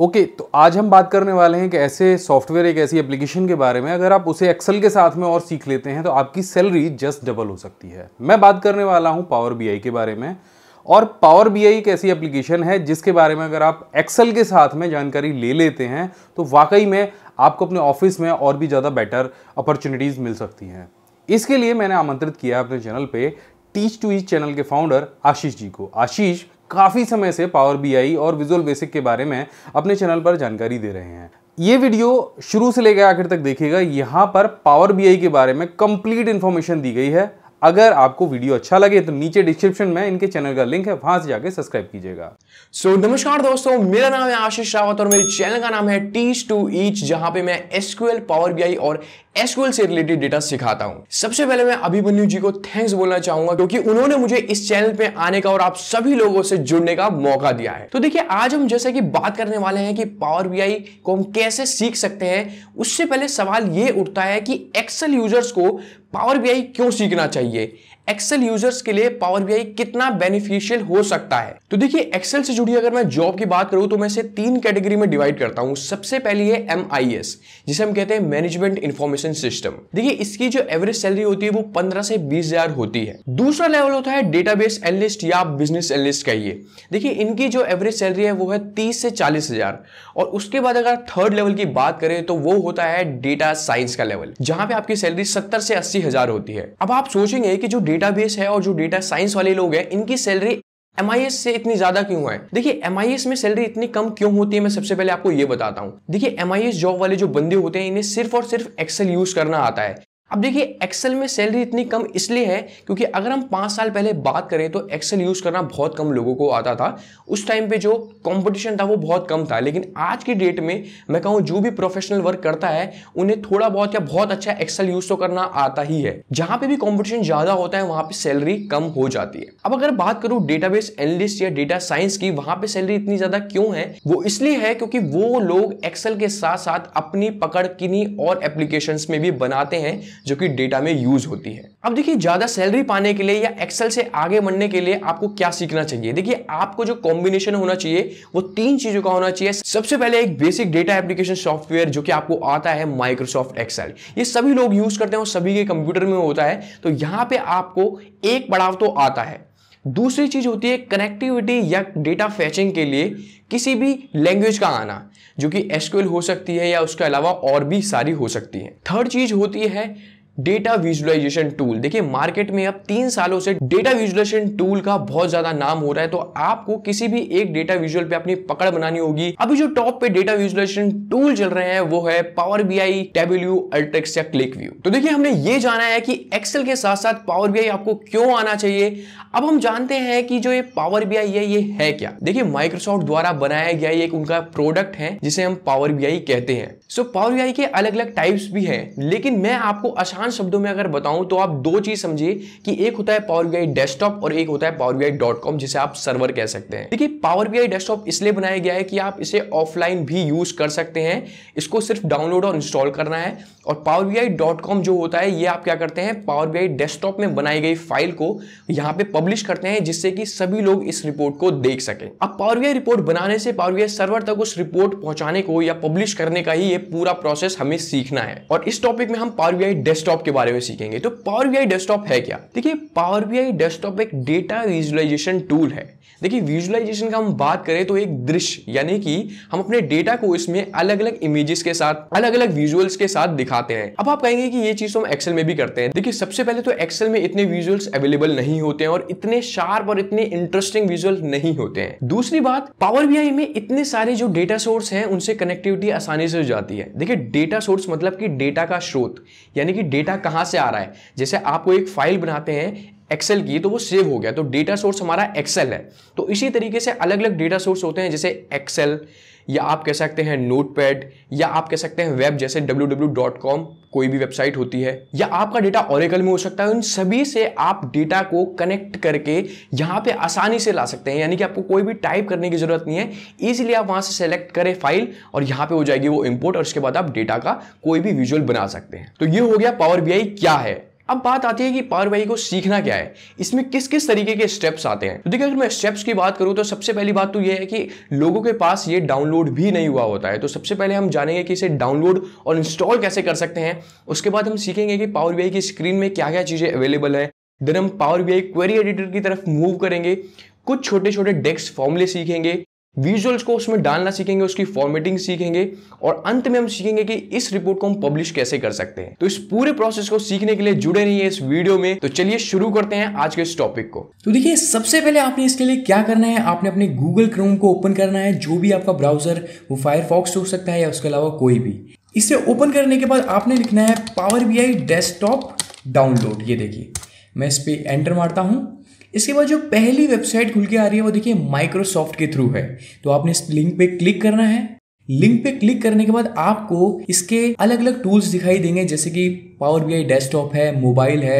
okay okay, तो आज हम बात करने वाले हैं कि ऐसे सॉफ्टवेयर एक ऐसी एप्लीकेशन के बारे में अगर आप उसे एक्सेल के साथ में और सीख लेते हैं तो आपकी सैलरी जस्ट डबल हो सकती है मैं बात करने वाला हूं पावर बीआई के बारे में और पावर बीआई एक ऐसी एप्लीकेशन है जिसके बारे में अगर आप एक्सेल के साथ में जानकारी ले लेते हैं तो वाकई में आपको अपने ऑफिस में और भी ज़्यादा बेटर अपॉर्चुनिटीज़ मिल सकती हैं इसके लिए मैंने आमंत्रित किया अपने चैनल पर टीच टू ईच चैनल के फाउंडर आशीष जी को आशीष काफ़ी समय से पावर बीआई और विजुअल बेसिक के बारे में अपने चैनल पर जानकारी दे रहे हैं ये वीडियो शुरू से लेकर आखिर तक देखिएगा यहाँ पर पावर बीआई के बारे में कंप्लीट इन्फॉर्मेशन दी गई है अगर आपको वीडियो अच्छा लगे तो नीचे डिस्क्रिप्शन में इनके चैनल का लिंक है वहां से जाकर सब्सक्राइब कीजिएगा सो so, नमस्कार दोस्तों मेरा नाम है आशीष रावत और मेरे चैनल का नाम है टीच टू ईच जहां पे मैं एसक्यूएल पावर बीआई और एसक्यूएल से रिलेटेड डेटा सिखाता हूं सबसे पहले मैं अभिमन्यु जी को थैंक्स बोलना चाहूंगा क्योंकि उन्होंने मुझे इस चैनल पे आने का और आप सभी लोगों से जुड़ने का मौका दिया है तो देखिए आज हम जैसे कि बात करने वाले हैं कि पावर बीआई को हम कैसे सीख सकते हैं उससे पहले सवाल ये उठता है कि एक्सेल यूजर्स को पावर बी क्यों सीखना चाहिए एक्सेल यूजर्स के लिए पावर बी आई कितना बेनिफिशियल हो सकता है तो देखिए एक्सेल से जुड़ी अगर मैं जॉब की बात करूं तो मैं इसे तीन कैटेगरी में डिवाइड करता हूं सबसे पहली है एम जिसे हम कहते हैं मैनेजमेंट इन्फॉर्मेशन सिस्टम देखिए इसकी जो एवरेज सैलरी होती है वो पंद्रह से बीस होती है दूसरा लेवल होता है डेटाबेस एनलिस्ट या बिजनेस एनलिस्ट कहिए देखिए इनकी जो एवरेज सैलरी है वो है तीस से चालीस हजार और उसके बाद अगर थर्ड लेवल की बात करें तो वो होता है डेटा साइंस का लेवल जहां पे आपकी सैलरी सत्तर से अस्सी हजार होती है अब आप सोचेंगे कि जो डेटा डेटाबेस है और जो डेटा साइंस वाले लोग हैं इनकी सैलरी एम से इतनी ज्यादा क्यों है देखिए एम में सैलरी इतनी कम क्यों होती है मैं सबसे पहले आपको ये बताता हूँ देखिए एम जॉब वाले जो बंदे होते हैं इन्हें सिर्फ और सिर्फ एक्सेल यूज करना आता है अब देखिए एक्सेल में सैलरी इतनी कम इसलिए है क्योंकि अगर हम पाँच साल पहले बात करें तो एक्सेल यूज़ करना बहुत कम लोगों को आता था उस टाइम पे जो कंपटीशन था वो बहुत कम था लेकिन आज की डेट में मैं कहूँ जो भी प्रोफेशनल वर्क करता है उन्हें थोड़ा बहुत या बहुत अच्छा एक्सेल यूज़ तो करना आता ही है जहाँ पे भी कॉम्पिटिशन ज़्यादा होता है वहाँ पर सैलरी कम हो जाती है अब अगर बात करूँ डेटा एनालिस्ट या डेटा साइंस की वहाँ पर सैलरी इतनी ज़्यादा क्यों है वो इसलिए है क्योंकि वो लोग एक्सेल के साथ साथ अपनी पकड़ किनी और एप्लीकेशन में भी बनाते हैं जो कि डेटा में यूज होती है अब देखिए ज़्यादा सैलरी पाने के लिए या एक्सेल से आगे बढ़ने के लिए आपको क्या सीखना चाहिए देखिए आपको जो कॉम्बिनेशन होना चाहिए वो तीन चीज़ों का होना चाहिए सबसे पहले एक बेसिक डेटा एप्लीकेशन सॉफ्टवेयर जो कि आपको आता है माइक्रोसॉफ्ट एक्सेल ये सभी लोग यूज़ करते हैं और सभी के कंप्यूटर में होता है तो यहाँ पे आपको एक पड़ाव तो आता है दूसरी चीज़ होती है कनेक्टिविटी या डेटा फैचिंग के लिए किसी भी लैंग्वेज का आना जो कि एसक्यूएल हो सकती है या उसके अलावा और भी सारी हो सकती है थर्ड चीज़ होती है डेटा विजुअलाइजेशन टूल देखिए मार्केट में अब तीन सालों से डेटा विजुअलाइजेशन टूल का बहुत ज्यादा नाम हो रहा है तो आपको किसी भी एक डेटा विजुअल पे अपनी पकड़ बनानी होगी अभी जो टॉप पे डेटा विजुअलाइजेशन टूल चल रहे हैं वो है power B I Tableau Alteryx या क्लिक व्यू तो देखिए हमने ये जाना है कि एक्सेल के साथ साथ पावर बी आई आपको क्यों आना चाहिए अब हम जानते हैं कि जो ये पावर बी आई है ये है क्या देखिए माइक्रोसॉफ्ट द्वारा बनाया गया एक उनका प्रोडक्ट है जिसे हम पावर बी आई कहते हैं सो पावर बी आई के अलग अलग टाइप्स भी है लेकिन मैं आपको आसान आसान शब्दों में अगर बताऊं तो आप दो चीज समझिए कि एक होता है पावर बी डेस्कटॉप और एक होता है पावर बी डॉट कॉम जिसे आप सर्वर कह सकते हैं देखिए पावर बी डेस्कटॉप इसलिए बनाया गया है कि आप इसे ऑफलाइन भी यूज कर सकते हैं इसको सिर्फ डाउनलोड और इंस्टॉल करना है और पावर बी डॉट कॉम जो होता है ये आप क्या करते हैं पावर बी डेस्कटॉप में बनाई गई फाइल को यहाँ पे पब्लिश करते हैं जिससे कि सभी लोग इस रिपोर्ट को देख सके अब पावर बी रिपोर्ट बनाने से पावर बी सर्वर तक उस रिपोर्ट पहुंचाने को या पब्लिश करने का ही ये पूरा प्रोसेस हमें सीखना है और इस टॉपिक में हम पावर बी डेस्कटॉप डेस्कटॉप के बारे में सीखेंगे तो पावर वी आई डेस्कटॉप है क्या देखिए पावर वी आई डेस्कटॉप एक डेटा विजुअलाइजेशन टूल है देखिए विजुअलाइजेशन का हम बात करें तो एक दृश्य यानी कि हम अपने डेटा को इसमें अलग अलग इमेजेस के साथ अलग अलग विजुअल्स के साथ दिखाते हैं अब आप कहेंगे कि ये चीज तो हम एक्सेल में भी करते हैं देखिए सबसे पहले तो एक्सेल में इतने विजुअल्स अवेलेबल नहीं होते हैं और इतने शार्प और इतने इंटरेस्टिंग विजुअल नहीं होते हैं दूसरी बात पावर बी में इतने सारे जो डेटा सोर्स है उनसे कनेक्टिविटी आसानी से हो जाती है देखिए डेटा सोर्स मतलब की डेटा का स्रोत यानी कि डेटा डेटा कहाँ से आ रहा है जैसे आपको एक फाइल बनाते हैं एक्सेल की तो वो सेव हो गया तो डेटा सोर्स हमारा एक्सेल है तो इसी तरीके से अलग अलग डेटा सोर्स होते हैं जैसे एक्सेल या आप कह सकते हैं नोटपैड या आप कह सकते हैं वेब जैसे डब्ल्यू कोई भी वेबसाइट होती है या आपका डेटा ओरेकल में हो सकता है उन सभी से आप डेटा को कनेक्ट करके यहाँ पे आसानी से ला सकते हैं यानी कि आपको कोई भी टाइप करने की ज़रूरत नहीं है इजीली आप वहाँ से सेलेक्ट करें फाइल और यहाँ पे हो जाएगी वो इम्पोर्ट और उसके बाद आप डेटा का कोई भी विजुअल बना सकते हैं तो ये हो गया पावर बी क्या है अब बात आती है कि पारवाही को सीखना क्या है इसमें किस किस तरीके के स्टेप्स आते हैं तो देखिए अगर मैं स्टेप्स की बात करूँ तो सबसे पहली बात तो यह है कि लोगों के पास ये डाउनलोड भी नहीं हुआ होता है तो सबसे पहले हम जानेंगे कि इसे डाउनलोड और इंस्टॉल कैसे कर सकते हैं उसके बाद हम सीखेंगे कि पावर बी की स्क्रीन में क्या क्या चीज़ें अवेलेबल है देन हम पावर बी क्वेरी एडिटर की तरफ मूव करेंगे कुछ छोटे छोटे डेस्क फॉर्मूले सीखेंगे विजुअल्स को उसमें डालना सीखेंगे उसकी फॉर्मेटिंग सीखेंगे और अंत में हम सीखेंगे कि इस रिपोर्ट को हम पब्लिश कैसे कर सकते हैं तो इस पूरे प्रोसेस को सीखने के लिए जुड़े रहिए इस वीडियो में तो चलिए शुरू करते हैं आज के इस टॉपिक को तो देखिए सबसे पहले आपने इसके लिए क्या करना है आपने अपने गूगल क्रोम को ओपन करना है जो भी आपका ब्राउजर वो फायरफॉक्स हो सकता है या उसके अलावा कोई भी इसे ओपन करने के बाद आपने लिखना है power B I desktop download ये देखिए मैं इस पर एंटर मारता हूँ इसके बाद जो पहली वेबसाइट खुल के आ रही है वो देखिए माइक्रोसॉफ्ट के थ्रू है तो आपने इस लिंक पे क्लिक करना है लिंक पे क्लिक करने के बाद आपको इसके अलग अलग टूल्स दिखाई देंगे जैसे कि पावर बी आई डेस्कटॉप है मोबाइल है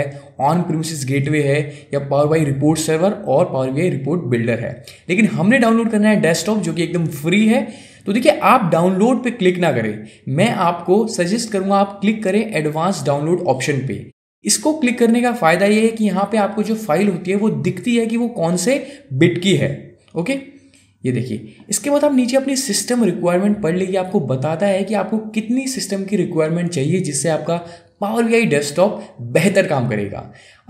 ऑन प्रीमिस गेटवे है या पावर बाई रिपोर्ट सर्वर और Power B I report builder है लेकिन हमने डाउनलोड करना है डेस्कटॉप जो कि एकदम फ्री है तो देखिए आप डाउनलोड पे क्लिक ना करें मैं आपको सजेस्ट करूंगा आप क्लिक करें एडवांस डाउनलोड ऑप्शन पे इसको क्लिक करने का फ़ायदा यह है कि यहां पे आपको जो फाइल होती है वो दिखती है कि वो कौन से बिट की है ओके ये देखिए इसके बाद आप नीचे अपनी सिस्टम रिक्वायरमेंट पढ़ लेंगे आपको बताता है कि आपको कितनी सिस्टम की रिक्वायरमेंट चाहिए जिससे आपका पावर बी आई डेस्कटॉप बेहतर काम करेगा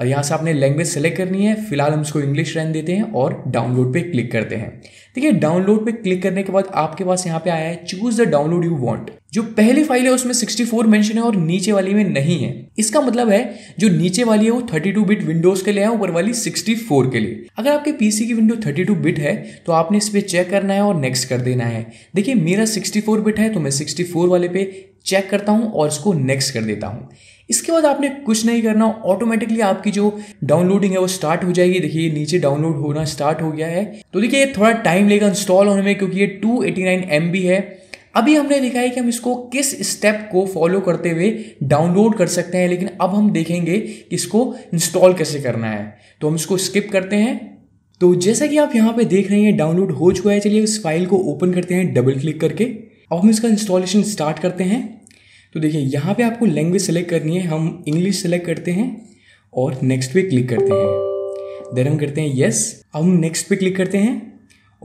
और यहाँ से आपने लैंग्वेज सेलेक्ट करनी है फिलहाल हम इसको इंग्लिश रहने देते हैं और डाउनलोड पे क्लिक करते हैं देखिए डाउनलोड पे क्लिक करने के बाद आपके पास यहाँ पे आया है choose the download you want जो पहली फाइल है उसमें 64 मेंशन है और नीचे वाली में नहीं है इसका मतलब है जो नीचे वाली है वो 32 बिट विंडोज के लिए है ऊपर वाली 64 के लिए अगर आपके पीसी की विंडो 32 बिट है तो आपने इस पर चेक करना है और नेक्स्ट कर देना है देखिए मेरा 64 बिट है तो मैं 64 वाले पे चेक करता हूँ और इसको नेक्स्ट कर देता हूँ इसके बाद आपने कुछ नहीं करना ऑटोमेटिकली आपकी जो डाउनलोडिंग है वो स्टार्ट हो जाएगी देखिए नीचे डाउनलोड होना स्टार्ट हो गया है तो देखिए थोड़ा टाइम लेगा इंस्टॉल होने में क्योंकि ये टू एटी नाइन है अभी हमने लिखा है कि हम इसको किस स्टेप को फॉलो करते हुए डाउनलोड कर सकते हैं लेकिन अब हम देखेंगे कि इसको इंस्टॉल कैसे करना है तो हम इसको स्किप करते हैं तो जैसा कि आप यहाँ पे देख रहे हैं डाउनलोड हो चुका है चलिए इस फाइल को ओपन करते हैं डबल क्लिक करके अब हम इसका इंस्टॉलेशन स्टार्ट करते हैं तो देखिए यहाँ पे आपको लैंग्वेज सेलेक्ट करनी है हम इंग्लिश सेलेक्ट करते हैं और नेक्स्ट पे क्लिक करते हैं देन हम करते हैं येस अब हम नेक्स्ट पे क्लिक करते हैं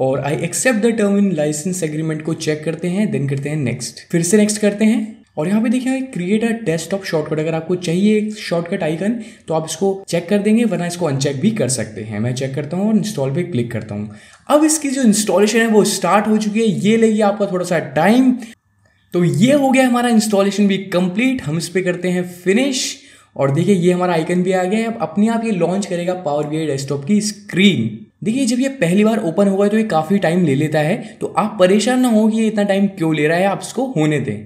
और I accept the term in licence agreement को चेक करते हैं देन करते हैं नेक्स्ट फिर से नेक्स्ट करते हैं और यहाँ पे देखिए क्रिएट अ डेस्कटॉप शॉर्टकट अगर आपको चाहिए एक शॉर्टकट आइकन तो आप इसको चेक कर देंगे वरना इसको अनचेक भी कर सकते हैं मैं चेक करता हूँ और इंस्टॉल पे क्लिक करता हूँ अब इसकी जो इंस्टॉलेशन है वो स्टार्ट हो चुकी है ये लेगी आपका थोड़ा सा टाइम तो ये हो गया हमारा इंस्टॉलेशन भी कंप्लीट हम इस पर करते हैं फिनिश और देखिए ये हमारा आइकन भी आ गया है अब अपने आप ये लॉन्च करेगा पावर बी डेस्कटॉप की स्क्रीन देखिए जब ये पहली बार ओपन होगा तो ये काफ़ी टाइम ले लेता है तो आप परेशान ना हो कि ये इतना टाइम क्यों ले रहा है आप इसको होने दें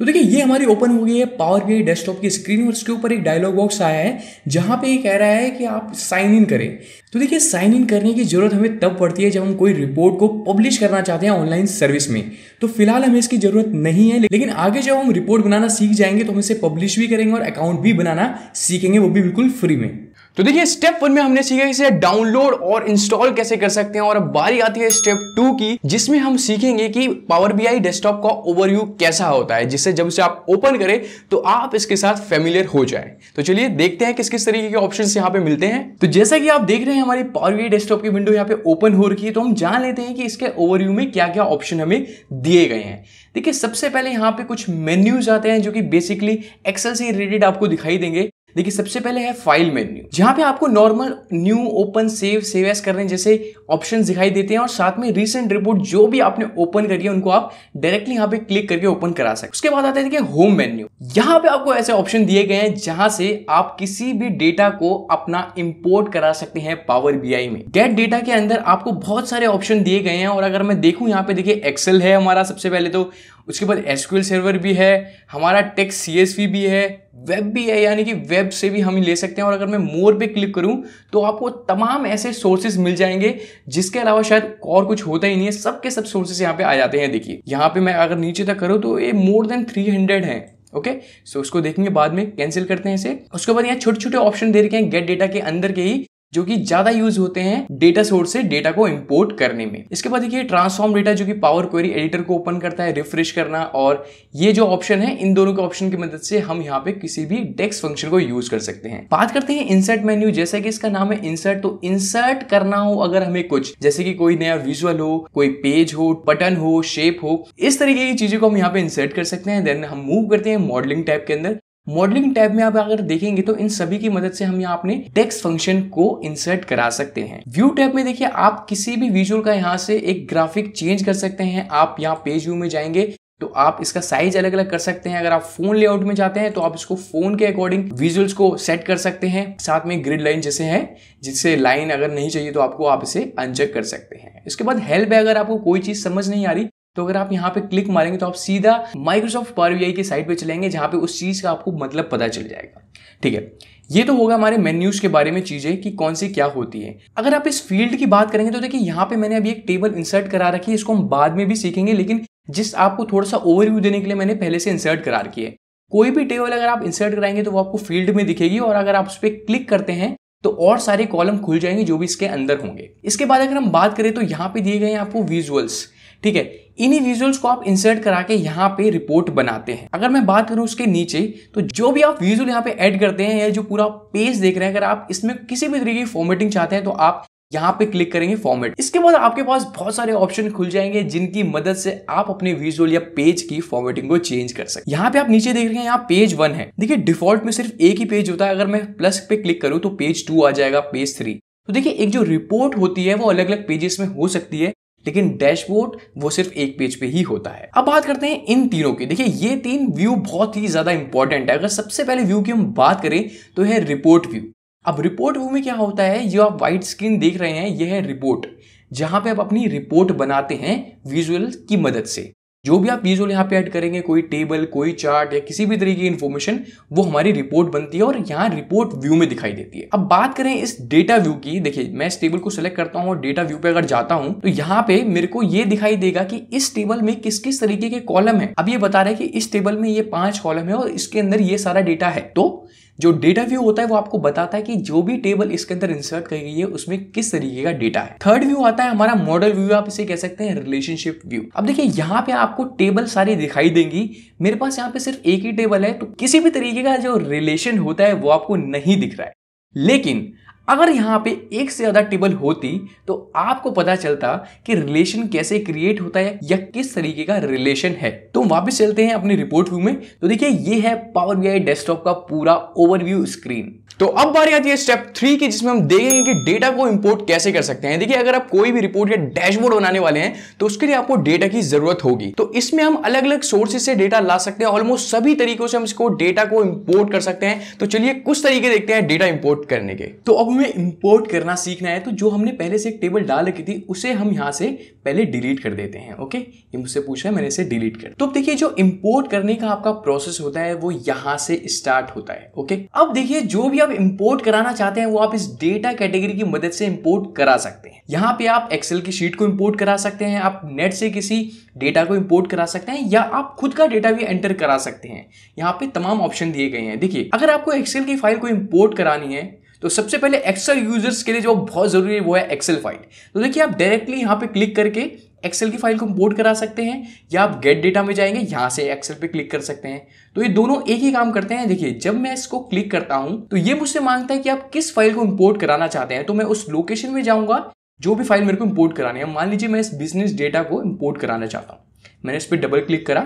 तो देखिए ये हमारी ओपन हो गई है पावर बी डेस्कटॉप की स्क्रीन और इसके ऊपर एक डायलॉग बॉक्स आया है जहाँ पे ये कह रहा है कि आप साइन इन करें तो देखिए साइन इन करने की ज़रूरत हमें तब पड़ती है जब हम कोई रिपोर्ट को पब्लिश करना चाहते हैं ऑनलाइन सर्विस में तो फिलहाल हमें इसकी ज़रूरत नहीं है लेकिन आगे जब हम रिपोर्ट बनाना सीख जाएंगे तो हम इसे पब्लिश भी करेंगे और अकाउंट भी बनाना सीखेंगे वो भी बिल्कुल फ्री में तो देखिए स्टेप वन में हमने सीखा इसे डाउनलोड और इंस्टॉल कैसे कर सकते हैं और अब बारी आती है स्टेप टू की जिसमें हम सीखेंगे कि पावर बी आई डेस्कटॉप का ओवरव्यू कैसा होता है जिससे जब इसे आप ओपन करें तो आप इसके साथ फेमिलियर हो जाए तो चलिए देखते हैं किस किस तरीके के ऑप्शन यहाँ पे मिलते हैं तो जैसा कि आप देख रहे हैं हमारी पावर बी डेस्कटॉप की विंडो यहाँ पे ओपन हो रखी है तो हम जान लेते हैं कि इसके ओवरव्यू में क्या क्या ऑप्शन हमें दिए गए हैं देखिए सबसे पहले यहाँ पे कुछ मेन्यूज आते हैं जो कि बेसिकली एक्सेल से रिलेटेड आपको दिखाई देंगे देखिए सबसे पहले है फाइल मेन्यू जहां पे आपको normal new open save save as करने जैसे ऑप्शन दिखाई देते हैं और साथ में रिसेंट रिपोर्ट जो भी आपने ओपन करी है उनको आप डायरेक्टली यहाँ पे क्लिक करके ओपन करा सकते उसके बाद आते हैं देखिए होम मेन्यू यहाँ पे आपको ऐसे ऑप्शन दिए गए हैं जहां से आप किसी भी डेटा को अपना इम्पोर्ट करा सकते हैं पावर बी में गेट डेटा के अंदर आपको बहुत सारे ऑप्शन दिए गए हैं और अगर मैं देखू यहाँ पे देखिए एक्सेल है हमारा सबसे पहले तो उसके बाद एसक्यूएल सर्वर भी है हमारा टेक्स सी भी है वेब भी है यानी कि वेब से भी हम ले सकते हैं और अगर मैं मोर पे क्लिक करूं तो आपको तमाम ऐसे सोर्सेज मिल जाएंगे जिसके अलावा शायद और कुछ होता ही नहीं है सबके सब, सब सोर्सेज यहाँ पे आ जाते हैं देखिए यहाँ पे मैं अगर नीचे तक करूँ तो ये मोर देन थ्री हंड्रेड है ओके सो उसको देखेंगे बाद में कैंसिल करते हैं इसे उसके बाद यहाँ छोटे छोटे ऑप्शन दे रखे हैं गेट डेटा के अंदर के ही जो कि ज्यादा यूज होते हैं डेटा सोर्स से डेटा को इंपोर्ट करने में इसके बाद देखिए ट्रांसफॉर्म डेटा जो कि पावर क्वेरी एडिटर को ओपन करता है रिफ्रेश करना और ये जो ऑप्शन है इन दोनों के ऑप्शन की मदद से हम यहाँ पे किसी भी डेक्स फंक्शन को यूज कर सकते हैं बात करते हैं इंसर्ट मेन्यू जैसे कि इसका नाम है इंसर्ट तो इंसर्ट करना हो अगर हमें कुछ जैसे कि कोई नया विजुअल हो कोई पेज हो बटन हो शेप हो इस तरीके की चीजों को हम यहाँ पे इंसर्ट कर सकते हैं देन हम मूव करते हैं मॉडलिंग टाइप के अंदर मॉडलिंग टैब में आप अगर देखेंगे तो इन सभी की मदद से हम यहाँ अपने टेक्स्ट फंक्शन को इंसर्ट करा सकते हैं व्यू टैब में देखिए आप किसी भी विजुअल का यहाँ से एक ग्राफिक चेंज कर सकते हैं आप यहाँ पेज व्यू में जाएंगे तो आप इसका साइज अलग अलग कर सकते हैं अगर आप फोन लेआउट में जाते हैं तो आप इसको फोन के अकॉर्डिंग विजुअल्स को सेट कर सकते हैं साथ में ग्रिड लाइन जैसे है जिससे लाइन अगर नहीं चाहिए तो आपको आप इसे अनचेक कर सकते हैं इसके बाद हेल्प है अगर आपको कोई चीज समझ नहीं आ रही तो अगर आप यहाँ पे क्लिक मारेंगे तो आप सीधा माइक्रोसॉफ्ट पावर बी की साइट पे चलेंगे जहाँ पे उस चीज़ का आपको मतलब पता चल जाएगा ठीक है ये तो होगा हमारे मेन्यूज के बारे में चीज़ें कि कौन सी क्या होती है अगर आप इस फील्ड की बात करेंगे तो देखिए यहाँ पे मैंने अभी एक टेबल इंसर्ट करा रखी है इसको हम बाद में भी सीखेंगे लेकिन जिस आपको थोड़ा सा ओवरव्यू देने के लिए मैंने पहले से इंसर्ट करा रखी है कोई भी टेबल अगर आप इंसर्ट कराएंगे तो वो आपको फील्ड में दिखेगी और अगर आप उस पर क्लिक करते हैं तो और सारे कॉलम खुल जाएंगे जो भी इसके अंदर होंगे इसके बाद अगर हम बात करें तो यहाँ पे दिए गए हैं आपको विजुअल्स ठीक है इन्हीं विजुअल्स को आप इंसर्ट करा के यहाँ पे रिपोर्ट बनाते हैं अगर मैं बात करूँ उसके नीचे तो जो भी आप विजुअल यहाँ पे ऐड करते हैं या जो पूरा पेज देख रहे हैं अगर आप इसमें किसी भी तरीके की फॉर्मेटिंग चाहते हैं तो आप यहाँ पे क्लिक करेंगे फॉर्मेट इसके बाद आपके पास बहुत सारे ऑप्शन खुल जाएंगे जिनकी मदद से आप अपने विजुअल या पेज की फॉर्मेटिंग को चेंज कर सकते यहाँ पे आप नीचे देख रहे हैं यहाँ पेज वन है देखिए डिफॉल्ट में सिर्फ एक ही पेज होता है अगर मैं प्लस पे क्लिक करूँ तो पेज टू आ जाएगा पेज थ्री तो देखिए एक जो रिपोर्ट होती है वो अलग अलग पेजेस में हो सकती है लेकिन डैशबोर्ड वो सिर्फ एक पेज पे ही होता है अब बात करते हैं इन तीनों की देखिए ये तीन व्यू बहुत ही ज़्यादा इंपॉर्टेंट है अगर सबसे पहले व्यू की हम बात करें तो है रिपोर्ट व्यू अब रिपोर्ट व्यू में क्या होता है जो आप वाइट स्क्रीन देख रहे हैं यह है रिपोर्ट जहां पे आप अपनी रिपोर्ट बनाते हैं विजुअल की मदद से जो भी आप विजुअल यहाँ पे ऐड करेंगे कोई टेबल कोई चार्ट या किसी भी तरीके की इन्फॉर्मेशन वो हमारी रिपोर्ट बनती है और यहाँ रिपोर्ट व्यू में दिखाई देती है अब बात करें इस डेटा व्यू की देखिए मैं इस टेबल को सिलेक्ट करता हूँ और डेटा व्यू पे अगर जाता हूँ तो यहाँ पे मेरे को ये दिखाई देगा कि इस टेबल में किस किस तरीके के कॉलम है अब ये बता रहे हैं कि इस टेबल में ये पांच कॉलम है और इसके अंदर ये सारा डेटा है तो जो डेटा व्यू होता है वो आपको बताता है कि जो भी टेबल इसके अंदर इंसर्ट करी गई है उसमें किस तरीके का डेटा है थर्ड व्यू आता है हमारा मॉडल व्यू आप इसे कह सकते हैं रिलेशनशिप व्यू अब देखिए यहाँ पे आपको टेबल सारी दिखाई देंगी मेरे पास यहाँ पे सिर्फ एक ही टेबल है तो किसी भी तरीके का जो रिलेशन होता है वो आपको नहीं दिख रहा है लेकिन अगर यहाँ पे एक से ज़्यादा टेबल होती तो आपको पता चलता कि रिलेशन कैसे क्रिएट होता है या किस तरीके का रिलेशन है तो वापस चलते हैं अपनी रिपोर्ट व्यू में तो देखिए ये है पावर बी डेस्कटॉप का पूरा ओवरव्यू स्क्रीन तो अब बारी आती है स्टेप थ्री की जिसमें हम देखेंगे कि डेटा को इंपोर्ट कैसे कर सकते हैं देखिए अगर आप कोई भी रिपोर्ट या डैशबोर्ड बनाने वाले हैं तो उसके लिए आपको डेटा की जरूरत होगी तो इसमें हम अलग अलग सोर्सेज से डेटा ला सकते हैं ऑलमोस्ट सभी तरीकों से हम इसको डेटा को इंपोर्ट कर सकते हैं तो चलिए कुछ तरीके देखते हैं डेटा इंपोर्ट करने के तो अब हमें इंपोर्ट करना सीखना है तो जो हमने पहले से एक टेबल डाल रखी थी उसे हम यहाँ से पहले डिलीट कर देते हैं ओके ये मुझसे पूछा है मैंने इसे डिलीट कर तो देखिए जो इंपोर्ट करने का आपका प्रोसेस होता है वो यहाँ से स्टार्ट होता है ओके अब देखिए जो भी आप आप इंपोर्ट कराना चाहते हैं वो आप इस डेटा कैटेगरी की मदद से इंपोर्ट करा सकते हैं यहाँ पे आप एक्सेल की शीट को इंपोर्ट करा सकते हैं आप नेट से किसी डेटा को इंपोर्ट करा सकते हैं या आप खुद का डेटा भी एंटर करा सकते हैं यहाँ पे तमाम ऑप्शन दिए गए हैं देखिए अगर आपको एक्सेल की फाइल को इंपोर्ट करानी है तो सबसे पहले एक्सेल यूजर्स के लिए जो बहुत जरूरी है वो है एक्सेल फाइल तो देखिए आप डायरेक्टली यहाँ पे क्लिक करके एक्सेल की फाइल को इम्पोर्ट करा सकते हैं या आप गेट डेटा में जाएंगे यहाँ से एक्सेल पे क्लिक कर सकते हैं तो ये दोनों एक ही काम करते हैं देखिए जब मैं इसको क्लिक करता हूँ तो ये मुझसे मांगता है कि आप किस फाइल को इम्पोर्ट कराना चाहते हैं तो मैं उस लोकेशन में जाऊँगा जो भी फाइल मेरे को इम्पोर्ट करानी है मान लीजिए मैं इस बिजनेस डेटा को इम्पोर्ट कराना चाहता हूँ मैंने इस पर डबल क्लिक करा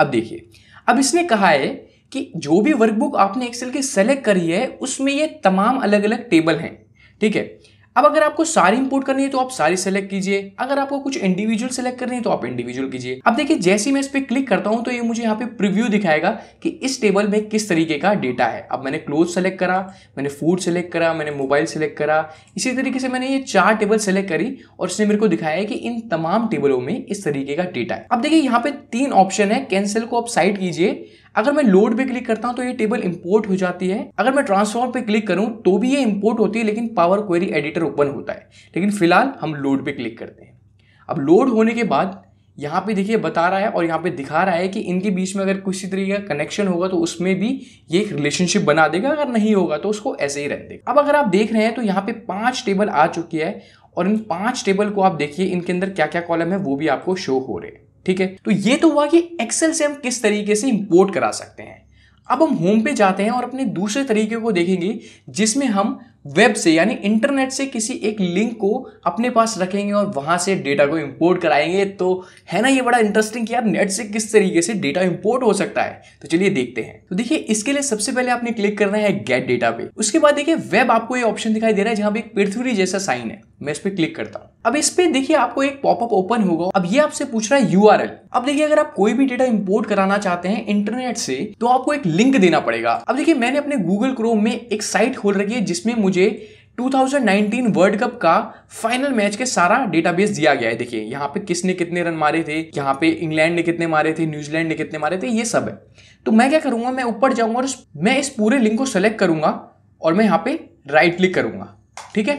अब देखिए अब इसने कहा है कि जो भी वर्कबुक आपने एक्सेल की सेलेक्ट करी है उसमें ये तमाम अलग अलग टेबल हैं ठीक है अब अगर आपको सारी इंपोर्ट करनी है तो आप सारी सेलेक्ट कीजिए अगर आपको कुछ इंडिविजुअल सेलेक्ट करनी है तो आप इंडिविजुअल कीजिए अब देखिए जैसे ही मैं इस पर क्लिक करता हूं तो ये मुझे यहाँ पे प्रीव्यू दिखाएगा कि इस टेबल में किस तरीके का डेटा है अब मैंने क्लोथ सेलेक्ट करा मैंने फूड सेलेक्ट करा मैंने मोबाइल सेलेक्ट करा इसी तरीके से मैंने ये चार टेबल सेलेक्ट करी और इसने मेरे को दिखाया है कि इन तमाम टेबलों में इस तरीके का डेटा है अब देखिए यहाँ पे तीन ऑप्शन है कैंसिल को आप साइड कीजिए अगर मैं लोड पे क्लिक करता हूँ तो ये टेबल इंपोर्ट हो जाती है अगर मैं ट्रांसफॉर्म पे क्लिक करूँ तो भी ये इंपोर्ट होती है लेकिन पावर क्वेरी एडिटर ओपन होता है लेकिन फिलहाल हम लोड पे क्लिक करते हैं अब लोड होने के बाद यहाँ पे देखिए बता रहा है और यहाँ पे दिखा रहा है कि इनके बीच में अगर किसी तरीके का कनेक्शन होगा तो उसमें भी ये एक रिलेशनशिप बना देगा अगर नहीं होगा तो उसको ऐसे ही रहने देगा अब अगर आप देख रहे हैं तो यहाँ पे पांच टेबल आ चुकी है और इन पांच टेबल को आप देखिए इनके अंदर क्या क्या कॉलम है वो भी आपको शो हो रहे हैं ठीक है तो ये तो हुआ कि एक्सेल से हम किस तरीके से इंपोर्ट करा सकते हैं अब हम होम पे जाते हैं और अपने दूसरे तरीके को देखेंगे जिसमें हम वेब से यानी इंटरनेट से किसी एक लिंक को अपने पास रखेंगे और वहाँ से डेटा को इंपोर्ट कराएंगे तो है ना ये बड़ा इंटरेस्टिंग कि यार नेट से किस तरीके से डेटा इंपोर्ट हो सकता है तो चलिए देखते हैं तो देखिए इसके लिए सबसे पहले आपने क्लिक करना है गेट डेटा पे उसके बाद देखिए वेब आपको ये ऑप्शन दिखाई दे रहा है जहाँ पे एक पृथ्वी जैसा साइन है मैं इस पर क्लिक करता हूँ अब इस पे देखिए आपको एक पॉपअप ओपन होगा अब ये आपसे पूछ रहा है यू अब देखिए अगर आप कोई भी डेटा इंपोर्ट कराना चाहते हैं इंटरनेट से तो आपको एक लिंक देना पड़ेगा अब देखिए मैंने अपने गूगल क्रोम में एक साइट खोल रखी है जिसमें मुझे 2019 वर्ल्ड कप का फाइनल मैच के सारा डेटाबेस दिया गया है देखिए यहाँ पे किसने कितने रन मारे थे यहाँ पे इंग्लैंड ने कितने मारे थे न्यूजीलैंड ने कितने मारे थे ये सब है तो मैं क्या करूंगा मैं ऊपर जाऊंगा और मैं इस पूरे लिंक को सेलेक्ट करूंगा और मैं यहाँ पे राइट क्लिक करूंगा ठीक है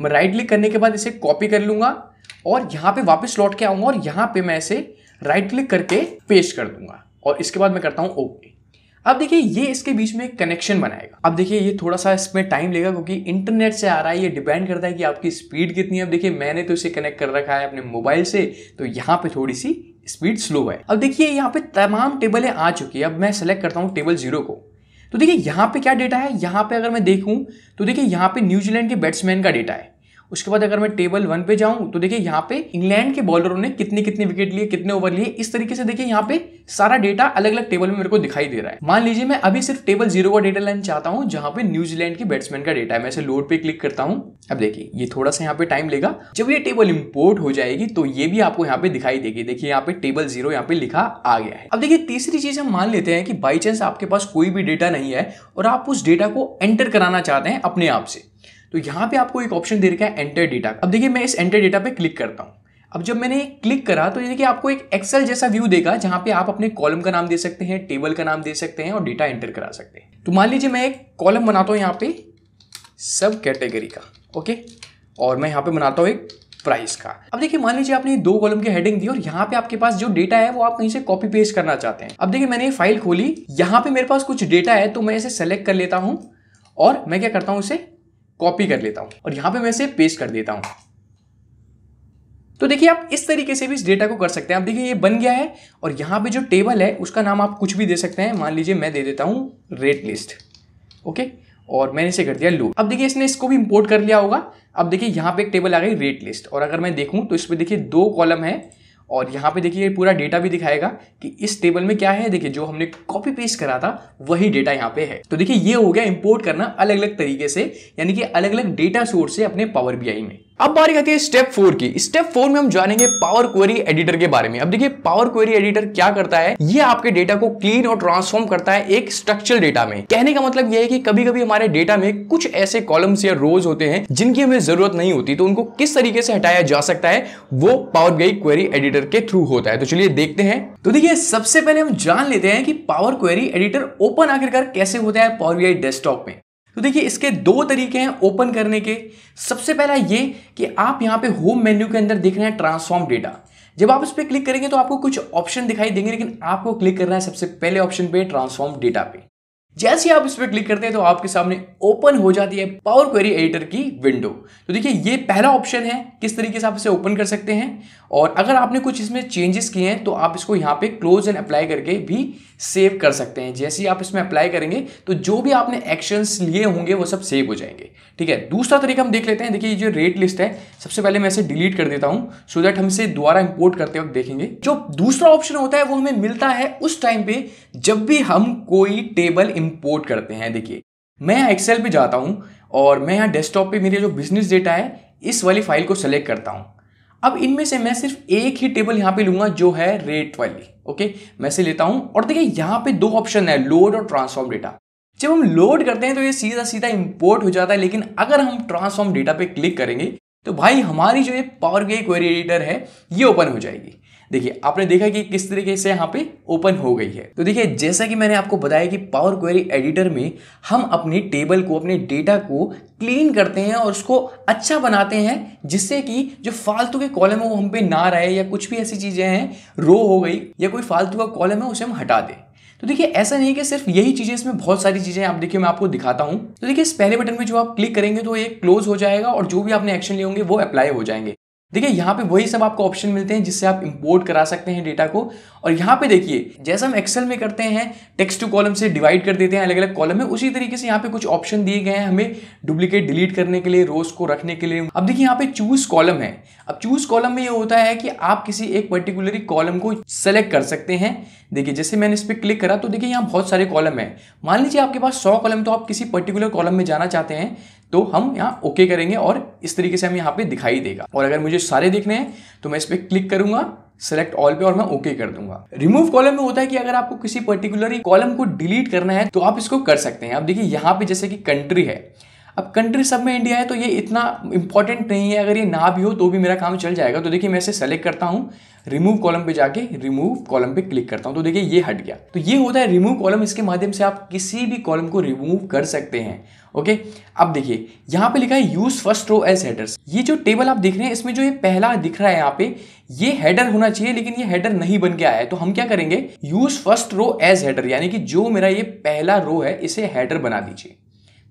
मैं राइट क्लिक करने के बाद इसे कॉपी कर लूंगा और यहाँ पे वापस लौट के आऊंगा और यहाँ पे मैं इसे राइट क्लिक करके पेस्ट कर दूंगा और इसके बाद मैं करता हूँ ओके अब देखिए ये इसके बीच में कनेक्शन बनाएगा अब देखिए ये थोड़ा सा इसमें टाइम लेगा क्योंकि इंटरनेट से आ रहा है ये डिपेंड करता है कि आपकी स्पीड कितनी है अब देखिए मैंने तो इसे कनेक्ट कर रखा है अपने मोबाइल से तो यहाँ पे थोड़ी सी स्पीड स्लो है अब देखिए यहाँ पे तमाम टेबलें आ चुकी है अब मैं सेलेक्ट करता हूँ टेबल जीरो को तो देखिए यहाँ पे क्या डेटा है यहाँ पे अगर मैं देखूँ तो देखिए यहाँ पे न्यूजीलैंड के बैट्समैन का डेटा है उसके बाद अगर मैं टेबल वन पे जाऊं तो देखिए यहाँ पे इंग्लैंड के बॉलरों ने कितने कितने विकेट लिए कितने ओवर लिए इस तरीके से देखिए यहाँ पे सारा डेटा अलग अलग टेबल में मेरे को दिखाई दे रहा है मान लीजिए मैं अभी सिर्फ टेबल जीरो का डेटा लाइन चाहता हूँ जहां पे न्यूजीलैंड के बैट्समैन का डेटा है मैं इसे लोड पे क्लिक करता हूँ अब देखिए ये थोड़ा सा यहाँ पे टाइम लेगा जब ये टेबल इम्पोर्ट हो जाएगी तो ये भी आपको यहाँ पे दिखाई देगी देखिए यहाँ पे टेबल जीरो यहाँ पे लिखा आ गया है अब देखिए तीसरी चीज हम मान लेते हैं कि बाई चांस आपके पास कोई भी डेटा नहीं है और आप उस डेटा को एंटर कराना चाहते हैं अपने आप से तो यहाँ पे आपको एक ऑप्शन दे रखा है एंटर डेटा अब देखिए मैं इस एंटर डेटा पे क्लिक करता हूँ अब जब मैंने क्लिक करा तो देखिए आपको एक एक्सेल जैसा व्यू देगा जहाँ पे आप अपने कॉलम का नाम दे सकते हैं टेबल का नाम दे सकते हैं और डेटा एंटर करा सकते हैं तो मान लीजिए मैं एक कॉलम बनाता हूँ यहाँ पे सब कैटेगरी का ओके और मैं यहाँ पे बनाता हूँ एक प्राइस का अब देखिए मान लीजिए आपने दो कॉलम की हेडिंग दी और यहाँ पे आपके पास जो डेटा है वो आप कहीं से कॉपी पेस्ट करना चाहते हैं अब देखिए मैंने ये फाइल खोली यहाँ पे मेरे पास कुछ डेटा है तो मैं इसे सेलेक्ट कर लेता हूँ और मैं क्या करता हूँ इसे कॉपी कर लेता हूं और यहां पे मैं इसे पेस्ट कर देता हूं तो देखिए आप इस तरीके से भी इस डेटा को कर सकते हैं आप देखिए ये बन गया है और यहां पे जो टेबल है उसका नाम आप कुछ भी दे सकते हैं मान लीजिए मैं दे देता हूं रेट लिस्ट ओके और मैंने इसे कर दिया लू अब देखिए इसने इसको भी इंपोर्ट कर लिया होगा अब देखिए यहां पे एक टेबल आ गई रेट लिस्ट और अगर मैं देखूं तो इसमें देखिए दो कॉलम है और यहाँ पे देखिए पूरा डेटा भी दिखाएगा कि इस टेबल में क्या है देखिए जो हमने कॉपी पेस्ट करा था वही डेटा यहाँ पे है तो देखिए ये हो गया इंपोर्ट करना अलग अलग तरीके से यानी कि अलग अलग डेटा सोर्स से अपने पावर बी में अब बारी आती है स्टेप फोर की स्टेप फोर में हम जानेंगे पावर क्वेरी एडिटर के बारे में अब देखिए पावर क्वेरी एडिटर क्या करता है ये आपके डेटा को क्लीन और ट्रांसफॉर्म करता है एक स्ट्रक्चरल डेटा में कहने का मतलब ये है कि कभी कभी हमारे डेटा में कुछ ऐसे कॉलम्स या रोज होते हैं जिनकी हमें जरूरत नहीं होती तो उनको किस तरीके से हटाया जा सकता है वो पावर गई क्वेरी एडिटर के थ्रू होता है तो चलिए देखते हैं तो देखिए सबसे पहले हम जान लेते हैं कि पावर क्वेरी एडिटर ओपन आखिरकार कैसे होता है पावर गई डेस्कटॉप में तो देखिए इसके दो तरीके हैं ओपन करने के सबसे पहला ये कि आप यहाँ पे होम मेन्यू के अंदर देख रहे हैं ट्रांसफॉर्म डेटा जब आप इस पर क्लिक करेंगे तो आपको कुछ ऑप्शन दिखाई देंगे लेकिन आपको क्लिक करना है सबसे पहले ऑप्शन पे ट्रांसफॉर्म डेटा पे जैसे आप इस पर क्लिक करते हैं तो आपके सामने ओपन हो जाती है पावर क्वेरी एडिटर की विंडो तो देखिए ये पहला ऑप्शन है किस तरीके से आप इसे ओपन कर सकते हैं और अगर आपने कुछ इसमें चेंजेस किए हैं तो आप इसको यहाँ पे क्लोज एंड अप्लाई करके भी सेव कर सकते हैं जैसे ही आप इसमें अप्लाई करेंगे तो जो भी आपने एक्शंस लिए होंगे वो सब सेव हो जाएंगे ठीक है दूसरा तरीका हम देख लेते हैं देखिए जो रेट लिस्ट है सबसे पहले मैं इसे डिलीट कर देता हूँ सो दैट हम इसे दोबारा इंपोर्ट करते वक्त देखेंगे जो दूसरा ऑप्शन होता है वो हमें मिलता है उस टाइम पे जब भी हम कोई टेबल इंपोर्ट करते हैं देखिए मैं यहाँ एक्सेल पे जाता हूँ और मैं यहाँ डेस्कटॉप पे मेरे जो बिजनेस डेटा है इस वाली फाइल को सेलेक्ट करता हूँ अब इनमें से मैं सिर्फ एक ही टेबल यहाँ पे लूंगा जो है रेट वाली ओके मैं से लेता हूँ और देखिए यहाँ पे दो ऑप्शन है लोड और ट्रांसफॉर्म डेटा जब हम लोड करते हैं तो ये सीधा सीधा इंपोर्ट हो जाता है लेकिन अगर हम ट्रांसफॉर्म डेटा पे क्लिक करेंगे तो भाई हमारी जो ये पावर के क्वेरी एडिटर है ये ओपन हो जाएगी देखिए आपने देखा कि किस तरीके से यहाँ पे ओपन हो गई है तो देखिए जैसा कि मैंने आपको बताया कि पावर क्वेरी एडिटर में हम अपने टेबल को अपने डेटा को क्लीन करते हैं और उसको अच्छा बनाते हैं जिससे कि जो फालतू के कॉलम है वो हम पे ना रहे या कुछ भी ऐसी चीज़ें हैं रो हो गई या कोई फालतू का कॉलम है उसे हम हटा दें तो देखिए ऐसा नहीं है कि सिर्फ यही चीज़ें इसमें बहुत सारी चीज़ें आप देखिए मैं आपको दिखाता हूँ तो देखिए इस पहले बटन में जो आप क्लिक करेंगे तो ये क्लोज हो जाएगा और जो भी आपने एक्शन लिए होंगे वो अप्लाई हो जाएंगे देखिए यहाँ पे वही सब आपको ऑप्शन मिलते हैं जिससे आप इंपोर्ट करा सकते हैं डेटा को और यहाँ पे देखिए जैसा हम एक्सेल में करते हैं टेक्स्ट टू कॉलम से डिवाइड कर देते हैं अलग अलग कॉलम में उसी तरीके से यहाँ पे कुछ ऑप्शन दिए गए हैं हमें डुप्लीकेट डिलीट करने के लिए रोज को रखने के लिए अब देखिए यहाँ पे चूज कॉलम है अब चूज कॉलम में ये होता है कि आप किसी एक पर्टिकुलर कॉलम को सेलेक्ट कर सकते हैं देखिए जैसे मैंने इस पर क्लिक करा तो देखिए यहाँ बहुत सारे कॉलम है मान लीजिए आपके पास सौ कॉलम तो आप किसी पर्टिकुलर कॉलम में जाना चाहते हैं तो हम यहाँ ओके करेंगे और इस तरीके से हम यहाँ पे दिखाई देगा और अगर मुझे सारे देखने हैं तो मैं इस पर क्लिक करूंगा सेलेक्ट ऑल पे और मैं ओके okay कर दूंगा रिमूव कॉलम में होता है कि अगर आपको किसी पर्टिकुलर कॉलम को डिलीट करना है तो आप इसको कर सकते हैं आप देखिए यहाँ पे जैसे कि कंट्री है अब कंट्री सब में इंडिया है तो ये इतना इंपॉर्टेंट नहीं है अगर ये ना भी हो तो भी मेरा काम चल जाएगा तो देखिए मैं इसे सेलेक्ट करता हूँ रिमूव कॉलम पे जाके रिमूव कॉलम पे क्लिक करता हूँ तो देखिए ये हट गया तो ये होता है रिमूव कॉलम इसके माध्यम से आप किसी भी कॉलम को रिमूव कर सकते हैं ओके अब देखिए यहाँ पे लिखा है use first row as headers ये जो टेबल आप देख रहे हैं इसमें जो ये पहला दिख रहा है यहाँ पे ये हेडर होना चाहिए लेकिन ये हेडर नहीं बन के आया है तो हम क्या करेंगे use first row as header यानी कि जो मेरा ये पहला रो है इसे हेडर बना दीजिए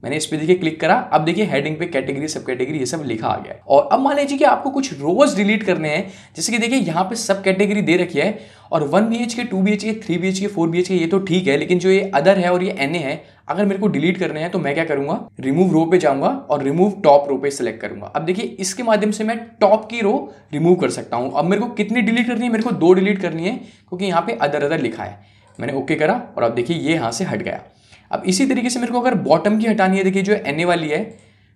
मैंने इस पे देखिए क्लिक करा अब देखिए हेडिंग पे कैटेगरी सब कैटेगरी ये सब लिखा आ गया है और अब मान लीजिए कि आपको कुछ रोज डिलीट करने हैं जैसे कि देखिए यहाँ पे सब कैटेगरी दे रखी है और one B H K two B H K three B H K four B H K ये तो ठीक है लेकिन जो ये अदर है और ये एन ए है अगर मेरे को डिलीट करने हैं तो मैं क्या करूंगा रिमूव रो पे जाऊंगा और रिमूव टॉप रो पे सिलेक्ट करूंगा अब देखिए इसके माध्यम से मैं टॉप की रो रिमूव कर सकता हूं अब मेरे को कितनी डिलीट करनी है मेरे को दो डिलीट करनी है क्योंकि यहाँ पे अदर अदर लिखा है मैंने ओके करा और अब देखिए ये यहाँ से हट गया अब इसी तरीके से मेरे को अगर बॉटम की हटानी है देखिए जो एन वाली है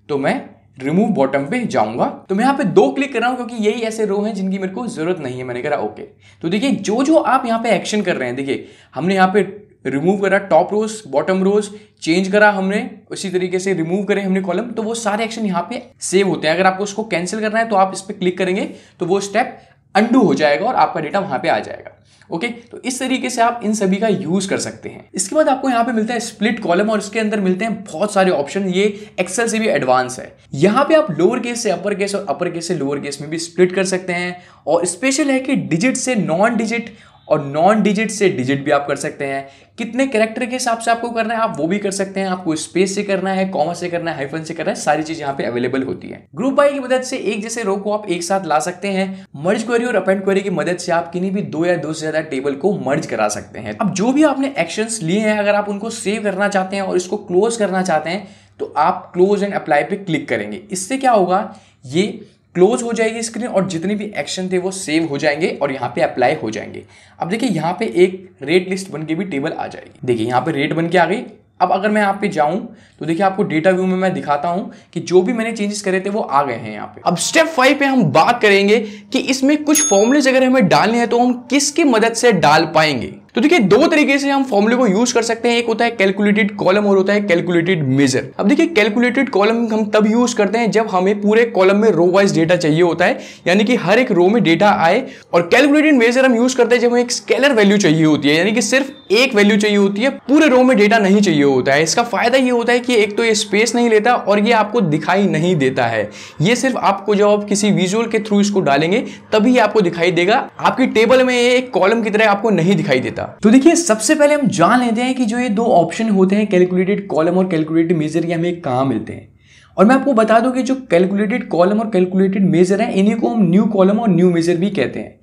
तो मैं रिमूव बॉटम पे जाऊंगा तो मैं यहाँ पे दो क्लिक कर रहा हूँ क्योंकि यही ऐसे रो हैं जिनकी मेरे को जरूरत नहीं है मैंने करा ओके तो देखिए जो जो आप यहाँ पे एक्शन कर रहे हैं देखिए हमने यहाँ पे रिमूव करा top rows bottom rows change करा हमने उसी तरीके से रिमूव करे हमने कॉलम तो वो सारे एक्शन यहाँ पे सेव होते हैं अगर आपको उसको कैंसिल करना है तो आप इस पर क्लिक करेंगे तो वो स्टेप अंडू हो जाएगा और आपका डेटा वहाँ पर आ जाएगा ओके तो इस तरीके से आप इन सभी का यूज कर सकते हैं इसके बाद आपको यहाँ पे मिलता है स्प्लिट कॉलम और इसके अंदर मिलते हैं बहुत सारे ऑप्शन ये एक्सेल से भी एडवांस है यहाँ पे आप लोअर केस से अपर केस और अपर केस से लोअर केस में भी स्प्लिट कर सकते हैं और स्पेशल है कि डिजिट से नॉन डिजिट और नॉन डिजिट से डिजिट भी आप कर सकते हैं कितने कैरेक्टर के हिसाब से आपको करना है आप वो भी कर सकते हैं आपको स्पेस से करना है कॉमा से करना है हाइफन से करना है सारी चीज यहाँ पे अवेलेबल होती है ग्रुप बाई की मदद से एक जैसे रो को आप एक साथ ला सकते हैं मर्ज क्वेरी और अपेंड क्वेरी की मदद से आप किन्हीं भी दो या दो से ज्यादा टेबल को मर्ज करा सकते हैं अब जो भी आपने एक्शन लिए हैं अगर आप उनको सेव करना चाहते हैं और इसको क्लोज करना चाहते हैं तो आप क्लोज एंड अप्लाई पे क्लिक करेंगे इससे क्या होगा ये क्लोज हो जाएगी स्क्रीन और जितने भी एक्शन थे वो सेव हो जाएंगे और यहाँ पे अप्लाई हो जाएंगे अब देखिए यहाँ पे एक रेट लिस्ट बन के भी टेबल आ जाएगी देखिए यहाँ पे रेट बन के आ गई अब अगर मैं यहाँ पे जाऊँ तो देखिए आपको डेटा व्यू में मैं दिखाता हूँ कि जो भी मैंने चेंजेस करे थे वो आ गए हैं यहाँ पे अब स्टेप फाइव पे हम बात करेंगे कि इसमें कुछ फॉर्मुलेज अगर हमें डालने हैं तो हम किसकी मदद से डाल पाएंगे तो देखिए दो तरीके से हम फॉर्मूले को यूज कर सकते हैं एक होता है कैलकुलेटेड कॉलम और होता है कैलकुलेटेड मेजर अब देखिए कैलकुलेटेड कॉलम हम तब यूज करते हैं जब हमें पूरे कॉलम में रो वाइज डेटा चाहिए होता है यानी कि हर एक रो में डेटा आए और कैलकुलेटेड मेजर हम यूज करते हैं जब हमें एक स्केलर वैल्यू चाहिए होती है यानी कि सिर्फ एक वैल्यू चाहिए होती है पूरे रो में डेटा नहीं चाहिए होता है इसका फायदा ये होता है कि एक तो ये स्पेस नहीं लेता और ये आपको दिखाई नहीं देता है ये सिर्फ आपको जब आप किसी विजुअल के थ्रू इसको डालेंगे तभी आपको दिखाई देगा आपकी टेबल में एक कॉलम की तरह आपको नहीं दिखाई देता जाएगा तो देखिए सबसे पहले हम जान लेते हैं कि जो ये दो ऑप्शन होते हैं कैलकुलेटेड कॉलम और कैलकुलेटेड मेजर ये हमें कहाँ मिलते हैं और मैं आपको बता दूं कि जो कैलकुलेटेड कॉलम और कैलकुलेटेड मेजर है इन्हीं को हम न्यू कॉलम और न्यू मेजर भी कहते हैं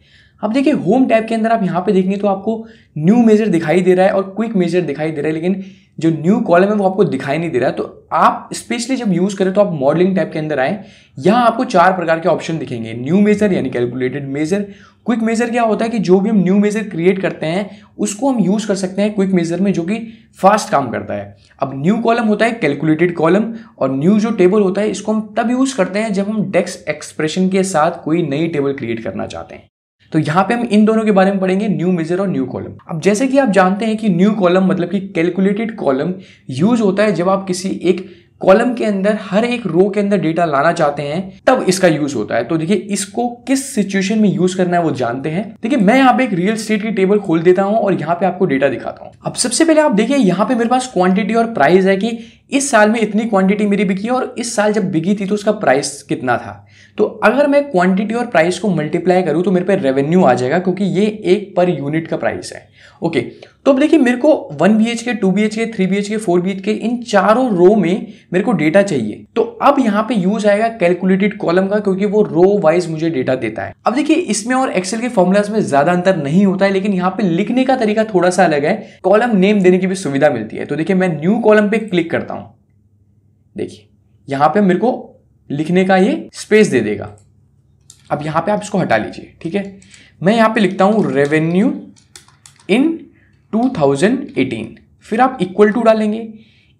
अब देखिए होम टैब के अंदर आप यहाँ पे देखेंगे तो आपको न्यू मेजर दिखाई दे रहा है और क्विक मेजर दिखाई दे रहा है लेकिन जो न्यू कॉलम है वो आपको दिखाई नहीं दे रहा है तो आप स्पेशली जब यूज़ करें तो आप मॉडलिंग टाइप के अंदर आए यहाँ आपको चार प्रकार के ऑप्शन दिखेंगे न्यू मेजर यानी कैलकुलेटेड मेजर क्विक मेजर क्या होता है कि जो भी हम न्यू मेजर क्रिएट करते हैं उसको हम यूज़ कर सकते हैं क्विक मेजर में जो कि फास्ट काम करता है अब न्यू कॉलम होता है कैलकुलेटेड कॉलम और न्यू जो टेबल होता है इसको हम तब यूज़ करते हैं जब हम डेक्स एक्सप्रेशन के साथ कोई नई टेबल क्रिएट करना चाहते हैं तो यहाँ पे हम इन दोनों के बारे में पढ़ेंगे न्यू मेजर और न्यू कॉलम अब जैसे कि आप जानते हैं कि न्यू कॉलम मतलब कि कैलकुलेटेड कॉलम यूज होता है जब आप किसी एक कॉलम के अंदर हर एक रो के अंदर डेटा लाना चाहते हैं तब इसका यूज होता है तो देखिए इसको किस सिचुएशन में यूज करना है वो जानते हैं देखिए मैं यहाँ पे एक रियल स्टेट की टेबल खोल देता हूँ और यहाँ पे आपको डेटा दिखाता हूँ अब सबसे पहले आप देखिए यहाँ पे मेरे पास क्वांटिटी और प्राइस है कि इस साल में इतनी क्वांटिटी मेरी बिकी और इस साल जब बिकी थी तो उसका प्राइस कितना था तो अगर मैं क्वांटिटी और प्राइस को मल्टीप्लाई करूँ तो मेरे पे रेवेन्यू आ जाएगा क्योंकि ये एक पर यूनिट का प्राइस है ओके तो अब देखिए मेरे को one B H K two B H K three B H K four B H K इन चारों रो में मेरे को डेटा चाहिए तो अब यहाँ पे यूज आएगा कैलकुलेटेड कॉलम का क्योंकि वो रो वाइज मुझे डेटा देता है अब देखिए इसमें और एक्सेल के फॉर्मुलाज में ज्यादा अंतर नहीं होता है लेकिन यहाँ पे लिखने का तरीका थोड़ा सा अलग है कॉलम नेम देने की भी सुविधा मिलती है तो देखिये मैं न्यू कॉलम पे क्लिक करता हूं देखिए यहां पर मेरे को लिखने का ये स्पेस दे देगा अब यहां पर आप इसको हटा लीजिए ठीक है मैं यहां पर लिखता हूं रेवेन्यू इन 2018 फिर आप इक्वल टू डालेंगे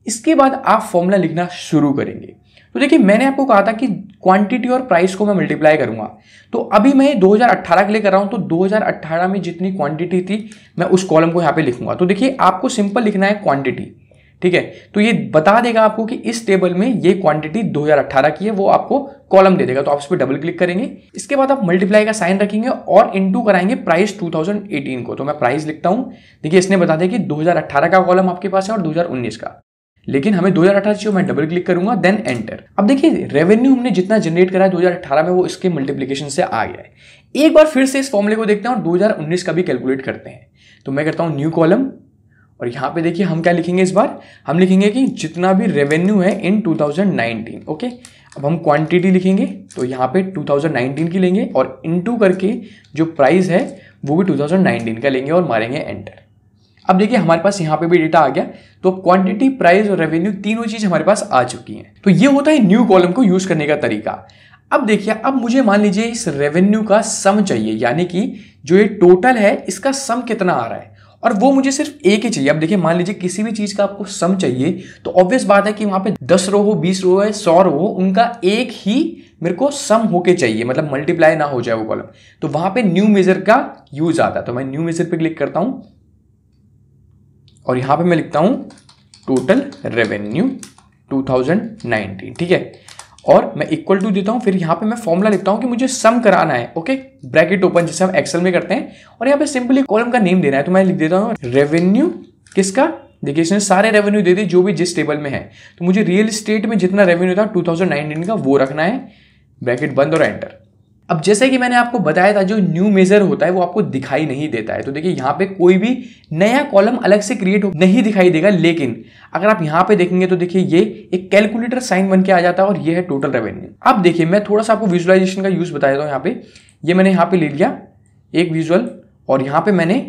इसके बाद आप फॉर्मूला लिखना शुरू करेंगे तो देखिए मैंने आपको कहा था कि क्वांटिटी और प्राइस को मैं मल्टीप्लाई करूंगा तो अभी मैं 2018 के लिए कर रहा हूं तो 2018 में जितनी क्वांटिटी थी मैं उस कॉलम को यहाँ पे लिखूंगा तो देखिए आपको सिंपल लिखना है क्वांटिटी ठीक है तो ये बता देगा आपको कि इस टेबल में ये क्वांटिटी 2018 की है वो आपको कॉलम दे देगा तो आप इस पर डबल क्लिक करेंगे इसके बाद आप मल्टीप्लाई का साइन रखेंगे और इनटू कराएंगे प्राइस 2018 को तो मैं प्राइस लिखता हूं देखिए इसने बता दिया कि 2018 का कॉलम आपके पास है और 2019 का लेकिन हमें 2018 चाहिए मैं डबल क्लिक करूंगा देन एंटर अब देखिए रेवेन्यू हमने जितना जनरेट करा है दो में वो इसके मल्टीप्लीकेशन से आ गया है एक बार फिर से इस फॉर्मूले को देखते हैं और दो का भी कैलकुलेट करते हैं तो मैं करता हूँ न्यू कॉलम और यहां पे देखिए हम क्या लिखेंगे इस बार हम लिखेंगे कि जितना भी रेवेन्यू है इन 2019 ओके अब हम क्वांटिटी लिखेंगे तो यहाँ पे 2019 की लेंगे और इनटू करके जो प्राइस है वो भी 2019 का लेंगे और मारेंगे एंटर अब देखिए हमारे पास यहाँ पे भी डेटा आ गया तो क्वांटिटी प्राइस और रेवेन्यू तीनों चीज़ हमारे पास आ चुकी हैं तो ये होता है न्यू कॉलम को यूज़ करने का तरीका अब देखिए अब मुझे मान लीजिए इस रेवेन्यू का सम चाहिए यानी कि जो ये टोटल है इसका सम कितना आ रहा है और वो मुझे सिर्फ एक ही चाहिए अब देखिए मान लीजिए किसी भी चीज़ का आपको सम चाहिए तो ऑब्वियस बात है कि वहाँ पे दस रो हो बीस रो है सौ रो हो उनका एक ही मेरे को सम होके चाहिए मतलब मल्टीप्लाई ना हो जाए वो कॉलम तो वहां पे न्यू मेजर का यूज आता है तो मैं न्यू मेजर पे क्लिक करता हूं और यहां पे मैं लिखता हूं टोटल रेवेन्यू 2019 ठीक है और मैं इक्वल टू देता हूँ फिर यहाँ पे मैं फॉर्मूला लिखता हूँ कि मुझे सम कराना है ओके ब्रैकेट ओपन जैसे हम एक्सेल में करते हैं और यहाँ पे सिंपली कॉलम का नेम देना है तो मैं लिख देता हूँ रेवेन्यू किसका देखिए इसने सारे रेवेन्यू दे दिए जो भी जिस टेबल में है तो मुझे रियल स्टेट में जितना रेवेन्यू था टू का वो रखना है ब्रैकेट बंद और एंटर अब जैसे कि मैंने आपको बताया था जो न्यू मेजर होता है वो आपको दिखाई नहीं देता है तो देखिए यहाँ पे कोई भी नया कॉलम अलग से क्रिएट नहीं दिखाई देगा लेकिन अगर आप यहाँ पे देखेंगे तो देखिए ये एक कैलकुलेटर साइन बन के आ जाता है और ये है टोटल रेवेन्यू अब देखिए मैं थोड़ा सा आपको विजुअलाइजेशन का यूज़ बताया था यहाँ पे ये मैंने यहाँ पे ले लिया एक विजुअल और यहाँ पे मैंने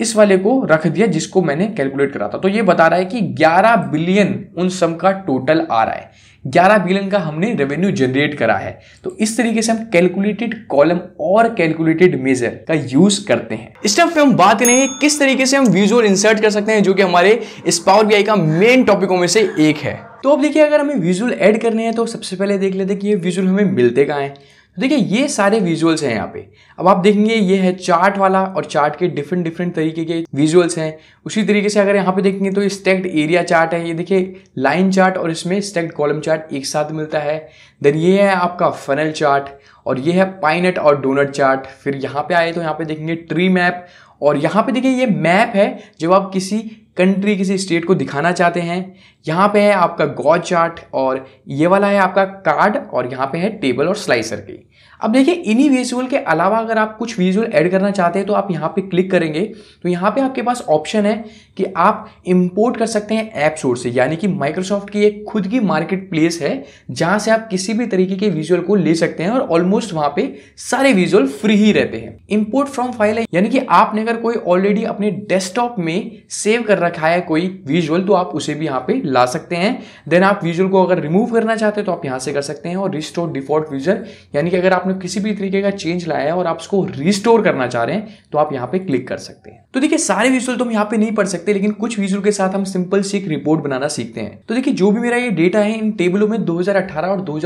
इस वाले को रख दिया जिसको मैंने कैलकुलेट करा था तो ये बता रहा है कि 11 बिलियन उन सम का टोटल आ रहा है 11 बिलियन का हमने रेवेन्यू जनरेट करा है तो इस तरीके से हम कैलकुलेटेड कॉलम और कैलकुलेटेड मेजर का यूज करते हैं इस टाइम पे हम बात करेंगे किस तरीके से हम विजुअल इंसर्ट कर सकते हैं जो कि हमारे इस पावर बी का मेन टॉपिकों में से एक है तो अब देखिए अगर हमें विजुअल ऐड करने हैं तो सबसे पहले देख लेते हैं कि ये विजुअल हमें मिलते कहाँ हैं देखिए ये सारे विजुअल्स हैं यहाँ पे अब आप देखेंगे ये है चार्ट वाला और चार्ट के डिफरेंट डिफरेंट तरीके के विजुअल्स हैं उसी तरीके से अगर यहाँ पे देखेंगे तो स्टेक्ड एरिया चार्ट है ये देखिए लाइन चार्ट और इसमें स्टेक्ड कॉलम चार्ट एक साथ मिलता है देन ये है आपका फनल चार्ट और ये है पाइनट और डोनट चार्ट फिर यहाँ पे आए तो यहाँ पे देखेंगे ट्री मैप और यहाँ पे देखिए ये मैप है जब आप किसी कंट्री किसी स्टेट को दिखाना चाहते हैं यहाँ पे है आपका गॉड चार्ट और ये वाला है आपका कार्ड और यहाँ पे है टेबल और स्लाइसर की अब देखिए इन्हीं विजुअल के अलावा अगर आप कुछ विजुअल ऐड करना चाहते हैं तो आप यहाँ पे क्लिक करेंगे तो यहाँ पे आपके पास ऑप्शन है कि आप इंपोर्ट कर सकते हैं ऐप स्टोर से यानी कि माइक्रोसॉफ्ट की एक खुद की मार्केट प्लेस है जहाँ से आप किसी भी तरीके के विजुअल को ले सकते हैं और ऑलमोस्ट वहाँ पे सारे विजुअल फ्री ही रहते हैं इम्पोर्ट फ्रॉम फाइल है यानी कि आपने अगर कोई ऑलरेडी अपने डेस्कटॉप में सेव कर रखा है कोई विजुअल तो आप उसे भी यहाँ पे ला सकते हैं देन आप विजुअल को अगर रिमूव करना चाहते हैं तो आप यहाँ से कर सकते हैं और रिस्टोर डिफॉल्ट विजुअल यानी कि अगर आपने किसी भी तरीके का चेंज लाया है और आप उसको रिस्टोर करना चाह रहे हैं तो आप यहाँ पे क्लिक कर सकते हैं तो देखिए सारे विजुअल तो हम यहाँ पे नहीं पढ़ सकते लेकिन कुछ विजुअल के साथ हम सिंपल सी एक रिपोर्ट बनाना सीखते हैं तो देखिए जो भी मेरा ये डेटा है इन टेबलों में दो और दो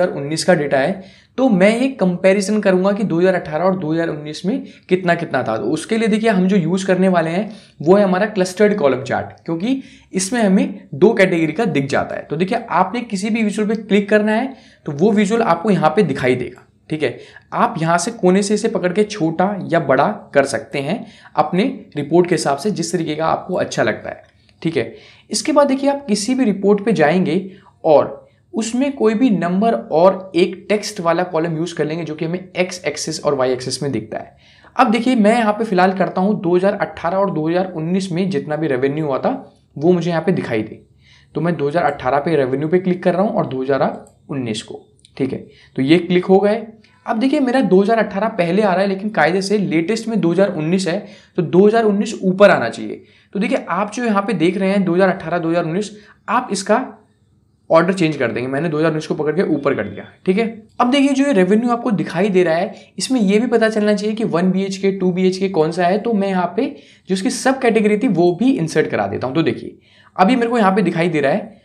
का डेटा है तो मैं ये कंपैरिजन करूंगा कि 2018 और 2019 में कितना कितना था तो उसके लिए देखिए हम जो यूज़ करने वाले हैं वो है हमारा क्लस्टर्ड कॉलम चार्ट क्योंकि इसमें हमें दो कैटेगरी का दिख जाता है तो देखिए आपने किसी भी विजुअल पे क्लिक करना है तो वो विजुअल आपको यहाँ पे दिखाई देगा ठीक है आप यहाँ से कोने से इसे पकड़ के छोटा या बड़ा कर सकते हैं अपने रिपोर्ट के हिसाब से जिस तरीके का आपको अच्छा लगता है ठीक है इसके बाद देखिए आप किसी भी रिपोर्ट पे जाएंगे और उसमें कोई भी नंबर और एक टेक्स्ट वाला कॉलम यूज कर लेंगे जो कि हमें एक्स एक्सिस और वाई एक्सिस में दिखता है अब देखिए मैं यहाँ पे फिलहाल करता हूँ 2018 और 2019 में जितना भी रेवेन्यू हुआ था वो मुझे यहाँ पे दिखाई दे तो मैं 2018 पे रेवेन्यू पे क्लिक कर रहा हूँ और 2019 को ठीक है तो ये क्लिक हो गए अब देखिए मेरा 2018 पहले आ रहा है लेकिन कायदे से लेटेस्ट में 2019 है तो 2019 ऊपर आना चाहिए तो देखिए आप जो यहाँ पे देख रहे हैं 2018 2019 आप इसका ऑर्डर चेंज कर देंगे मैंने दो हज़ार उन्नीस को पकड़ के ऊपर कर दिया ठीक है अब देखिए जो ये रेवेन्यू आपको दिखाई दे रहा है इसमें यह भी पता चलना चाहिए कि one B H K two B H K कौन सा है तो मैं यहाँ पे जो उसकी सब कैटेगरी थी वो भी इंसर्ट करा देता हूँ तो देखिए अभी मेरे को यहाँ पे दिखाई दे रहा है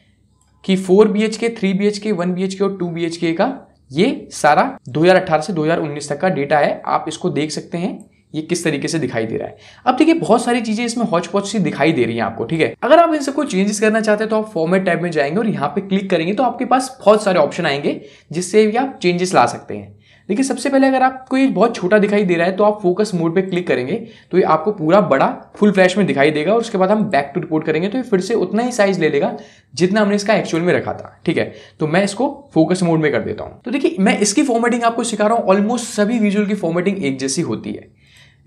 कि four B H K three B H K one B H K और टू बी एच के का ये सारा दो हजार अठारह से दो हजार उन्नीस तक का डेटा है आप इसको देख सकते हैं ये किस तरीके से दिखाई दे रहा है अब देखिए बहुत सारी चीजें इसमें हॉच पॉच सी दिखाई दे रही हैं आपको ठीक है अगर आप इनसे कोई चेंजेस करना चाहते हैं तो आप फॉर्मेट टाइप में जाएंगे और यहाँ पे क्लिक करेंगे तो आपके पास बहुत सारे ऑप्शन आएंगे जिससे भी आप चेंजेस ला सकते हैं देखिए सबसे पहले अगर आपको ये बहुत छोटा दिखाई दे रहा है तो आप फोकस मोड पे क्लिक करेंगे तो ये आपको पूरा बड़ा फुल फ्लैश में दिखाई देगा और उसके बाद हम बैक टू रिपोर्ट करेंगे तो ये फिर से उतना ही साइज ले लेगा जितना हमने इसका एक्चुअल में रखा था ठीक है तो मैं इसको फोकस मोड में कर देता हूँ तो देखिए मैं इसकी फॉर्मेटिंग आपको सिखा रहा हूँ ऑलमोस्ट सभी विजुअल की फॉर्मेटिंग एक जैसी होती है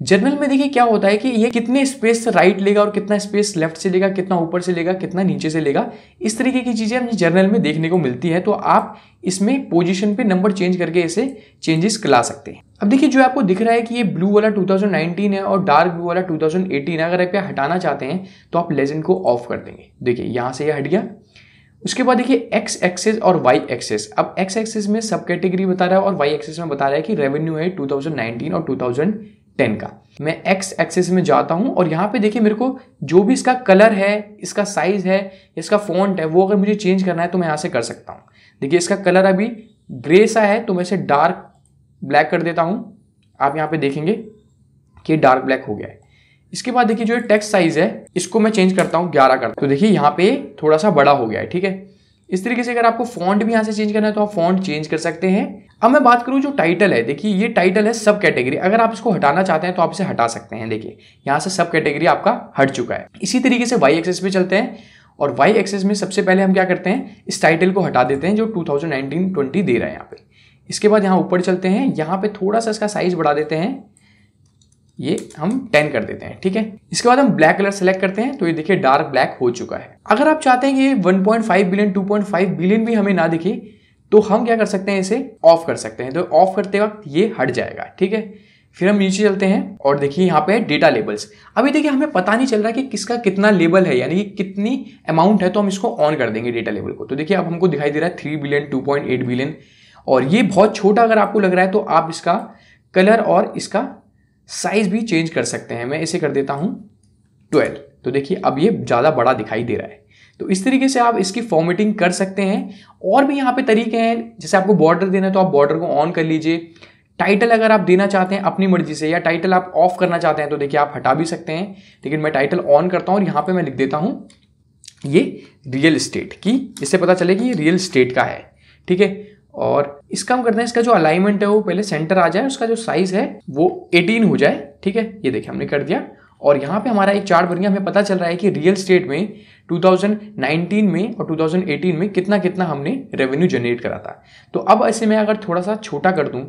जर्नल में देखिए क्या होता है कि ये कितने स्पेस राइट लेगा और कितना स्पेस लेफ्ट से लेगा कितना ऊपर से लेगा कितना नीचे से लेगा इस तरीके की चीज़ें हमें जर्नल में देखने को मिलती है तो आप इसमें पोजीशन पे नंबर चेंज करके इसे चेंजेस करा सकते हैं अब देखिए जो आपको दिख रहा है कि ये ब्लू वाला 2019 है और डार्क ब्लू वाला 2018 है अगर आप हटाना चाहते हैं तो आप लेजेंड को ऑफ कर देंगे देखिए यहाँ से ये यह हट गया उसके बाद देखिए एक्स एक्सेस और वाई एक्सेस अब एक्स एक्सेस में सब कैटेगरी बता रहा है और वाई एक्सेस में बता रहा है कि रेवेन्यू है टू और टू टेन का मैं एक्स एक्सेस में जाता हूँ और यहाँ पे देखिए मेरे को जो भी इसका कलर है इसका साइज़ है इसका फॉन्ट है वो अगर मुझे चेंज करना है तो मैं यहाँ से कर सकता हूँ देखिए इसका कलर अभी ग्रे सा है तो मैं इसे डार्क ब्लैक कर देता हूँ आप यहाँ पे देखेंगे कि डार्क ब्लैक हो गया है इसके बाद देखिए जो टेक्स्ट साइज़ है इसको मैं चेंज करता हूँ ग्यारह करता हूँ तो देखिए यहाँ पे थोड़ा सा बड़ा हो गया है ठीक है इस तरीके से अगर आपको फॉन्ट भी यहाँ से चेंज करना है तो आप फॉन्ट चेंज कर सकते हैं अब मैं बात करूँ जो टाइटल है देखिए ये टाइटल है सब कैटेगरी अगर आप इसको हटाना चाहते हैं तो आप इसे हटा सकते हैं देखिए यहाँ से सब कैटेगरी आपका हट चुका है इसी तरीके से वाई एक्सेस पे चलते हैं और वाई एक्सेस में सबसे पहले हम क्या करते हैं इस टाइटल को हटा देते हैं जो नाइनटीन ट्वेंटी दे रहा है यहाँ पे इसके बाद यहाँ ऊपर चलते हैं यहाँ पे थोड़ा सा इसका साइज बढ़ा देते हैं ये हम टेन कर देते हैं ठीक है इसके बाद हम ब्लैक कलर सेलेक्ट करते हैं तो ये देखिए डार्क ब्लैक हो चुका है अगर आप चाहते हैं कि 1.5 बिलियन 2.5 बिलियन भी हमें ना दिखे तो हम क्या कर सकते हैं इसे ऑफ कर सकते हैं तो ऑफ करते वक्त ये हट जाएगा ठीक है फिर हम नीचे चलते हैं और देखिए यहाँ पे है डेटा लेबल्स अभी देखिए हमें पता नहीं चल रहा कि किसका कितना लेबल है यानी कि कितनी अमाउंट है तो हम इसको ऑन कर देंगे डेटा लेबल को तो देखिए अब हमको दिखाई दे रहा है three billion two point eight billion और ये बहुत छोटा अगर आपको लग रहा है तो आप इसका कलर और इसका साइज भी चेंज कर सकते हैं मैं इसे कर देता हूँ ट्वेल्व तो देखिए अब ये ज़्यादा बड़ा दिखाई दे रहा है तो इस तरीके से आप इसकी फॉर्मेटिंग कर सकते हैं और भी यहाँ पे तरीके हैं जैसे आपको बॉर्डर देना है तो आप बॉर्डर को ऑन कर लीजिए टाइटल अगर आप देना चाहते हैं अपनी मर्जी से या टाइटल आप ऑफ करना चाहते हैं तो देखिए आप हटा भी सकते हैं लेकिन मैं टाइटल ऑन करता हूँ और यहाँ पर मैं लिख देता हूँ ये रियल स्टेट की इससे पता चले कि ये रियल स्टेट का है ठीक है और इसका हम करते हैं इसका जो अलाइनमेंट है वो पहले सेंटर आ जाए उसका जो साइज है वो 18 हो जाए ठीक है ये देखिए हमने कर दिया और यहाँ पे हमारा एक चार्ट बन गया हमें पता चल रहा है कि रियल स्टेट में 2019 में और 2018 में कितना कितना हमने रेवेन्यू जनरेट करा था तो अब ऐसे मैं अगर थोड़ा सा छोटा कर दूँ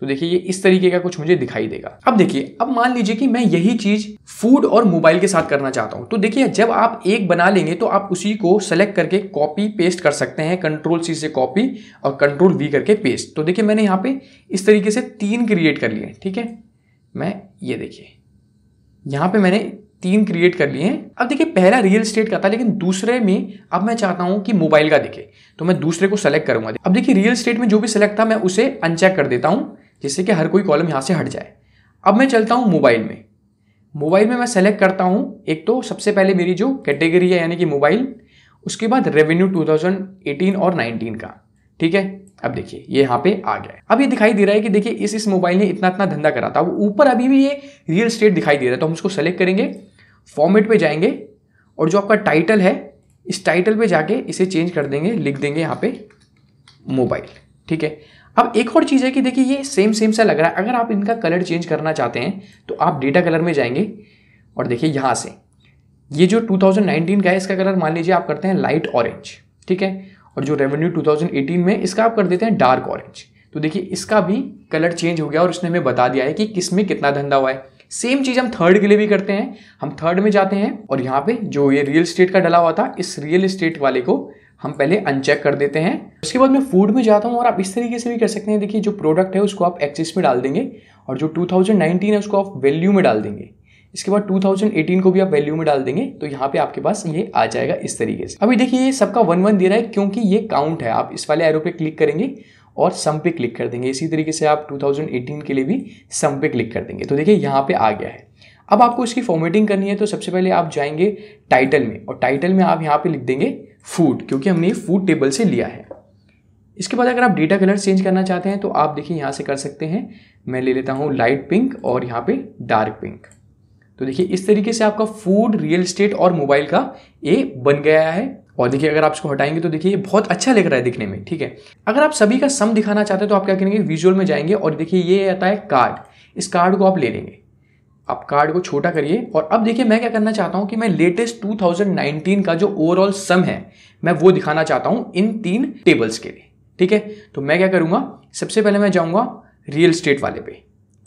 तो देखिए ये इस तरीके का कुछ मुझे दिखाई देगा अब देखिए अब मान लीजिए कि मैं यही चीज फूड और मोबाइल के साथ करना चाहता हूं तो देखिए जब आप एक बना लेंगे तो आप उसी को सेलेक्ट करके कॉपी पेस्ट कर सकते हैं कंट्रोल सी से कॉपी और कंट्रोल वी करके पेस्ट तो देखिए मैंने यहां पे इस तरीके से तीन क्रिएट कर लिए ठीक है मैं ये देखिए यहां पर मैंने तीन क्रिएट कर लिए हैं अब देखिए पहला रियल स्टेट का था लेकिन दूसरे में अब मैं चाहता हूं कि मोबाइल का दिखे तो मैं दूसरे को सेलेक्ट करूंगा अब देखिए रियल स्टेट में जो भी सेलेक्ट था मैं उसे अनचेक कर देता हूँ जिससे कि हर कोई कॉलम यहाँ से हट जाए अब मैं चलता हूँ मोबाइल में मोबाइल में मैं सेलेक्ट करता हूँ एक तो सबसे पहले मेरी जो कैटेगरी है यानी कि मोबाइल उसके बाद रेवेन्यू 2018 और 19 का ठीक है अब देखिए ये यहाँ पे आ गया अब ये दिखाई दे रहा है कि देखिए इस इस मोबाइल ने इतना इतना धंधा करा था वो ऊपर अभी भी ये रियल स्टेट दिखाई दे रहा है तो हम उसको सेलेक्ट करेंगे फॉर्मेट पे जाएंगे और जो आपका टाइटल है इस टाइटल पे जाके इसे चेंज कर देंगे लिख देंगे यहाँ पे मोबाइल ठीक है अब एक और चीज़ है कि देखिए ये सेम सेम सा लग रहा है अगर आप इनका कलर चेंज करना चाहते हैं तो आप डेटा कलर में जाएंगे और देखिए यहाँ से ये जो 2019 का है इसका कलर मान लीजिए आप करते हैं लाइट ऑरेंज ठीक है और जो रेवेन्यू 2018 में इसका आप कर देते हैं डार्क ऑरेंज तो देखिए इसका भी कलर चेंज हो गया और उसने हमें बता दिया है कि किस में कितना धंधा हुआ है सेम चीज़ हम थर्ड के लिए भी करते हैं हम थर्ड में जाते हैं और यहाँ पे जो ये रियल स्टेट का डला हुआ था इस रियल स्टेट वाले को हम पहले अनचेक कर देते हैं उसके बाद मैं फूड में जाता हूँ और आप इस तरीके से भी कर सकते हैं देखिए जो प्रोडक्ट है उसको आप एक्सिस में डाल देंगे और जो 2019 है उसको आप वैल्यू में डाल देंगे इसके बाद 2018 को भी आप वैल्यू में डाल देंगे तो यहाँ पे आपके पास ये आ जाएगा इस तरीके से अभी देखिए ये सबका वन वन दे रहा है क्योंकि ये काउंट है आप इस वाले एरो पे क्लिक करेंगे और सम पे क्लिक कर देंगे इसी तरीके से आप 2018 के लिए भी सम पे क्लिक कर देंगे तो देखिए यहाँ पे आ गया है अब आपको इसकी फॉर्मेटिंग करनी है तो सबसे पहले आप जाएंगे टाइटल में और टाइटल में आप यहाँ पे लिख देंगे फूड क्योंकि हमने ये फूड टेबल से लिया है इसके बाद अगर आप डेटा कलर चेंज करना चाहते हैं तो आप देखिए यहाँ से कर सकते हैं मैं ले लेता हूँ लाइट पिंक और यहाँ पे डार्क पिंक तो देखिए इस तरीके से आपका फूड रियल स्टेट और मोबाइल का ये बन गया है और देखिए अगर आप इसको हटाएंगे तो देखिए ये बहुत अच्छा लग रहा है दिखने में ठीक है अगर आप सभी का सम दिखाना चाहते हैं तो आप क्या करेंगे विजुअल में जाएंगे और देखिए ये आता है कार्ड इस कार्ड को आप ले लेंगे आप कार्ड को छोटा करिए और अब देखिए मैं क्या करना चाहता हूँ कि मैं लेटेस्ट 2019 का जो ओवरऑल सम है मैं वो दिखाना चाहता हूँ इन तीन टेबल्स के लिए ठीक है तो मैं क्या करूँगा सबसे पहले मैं जाऊँगा रियल स्टेट वाले पे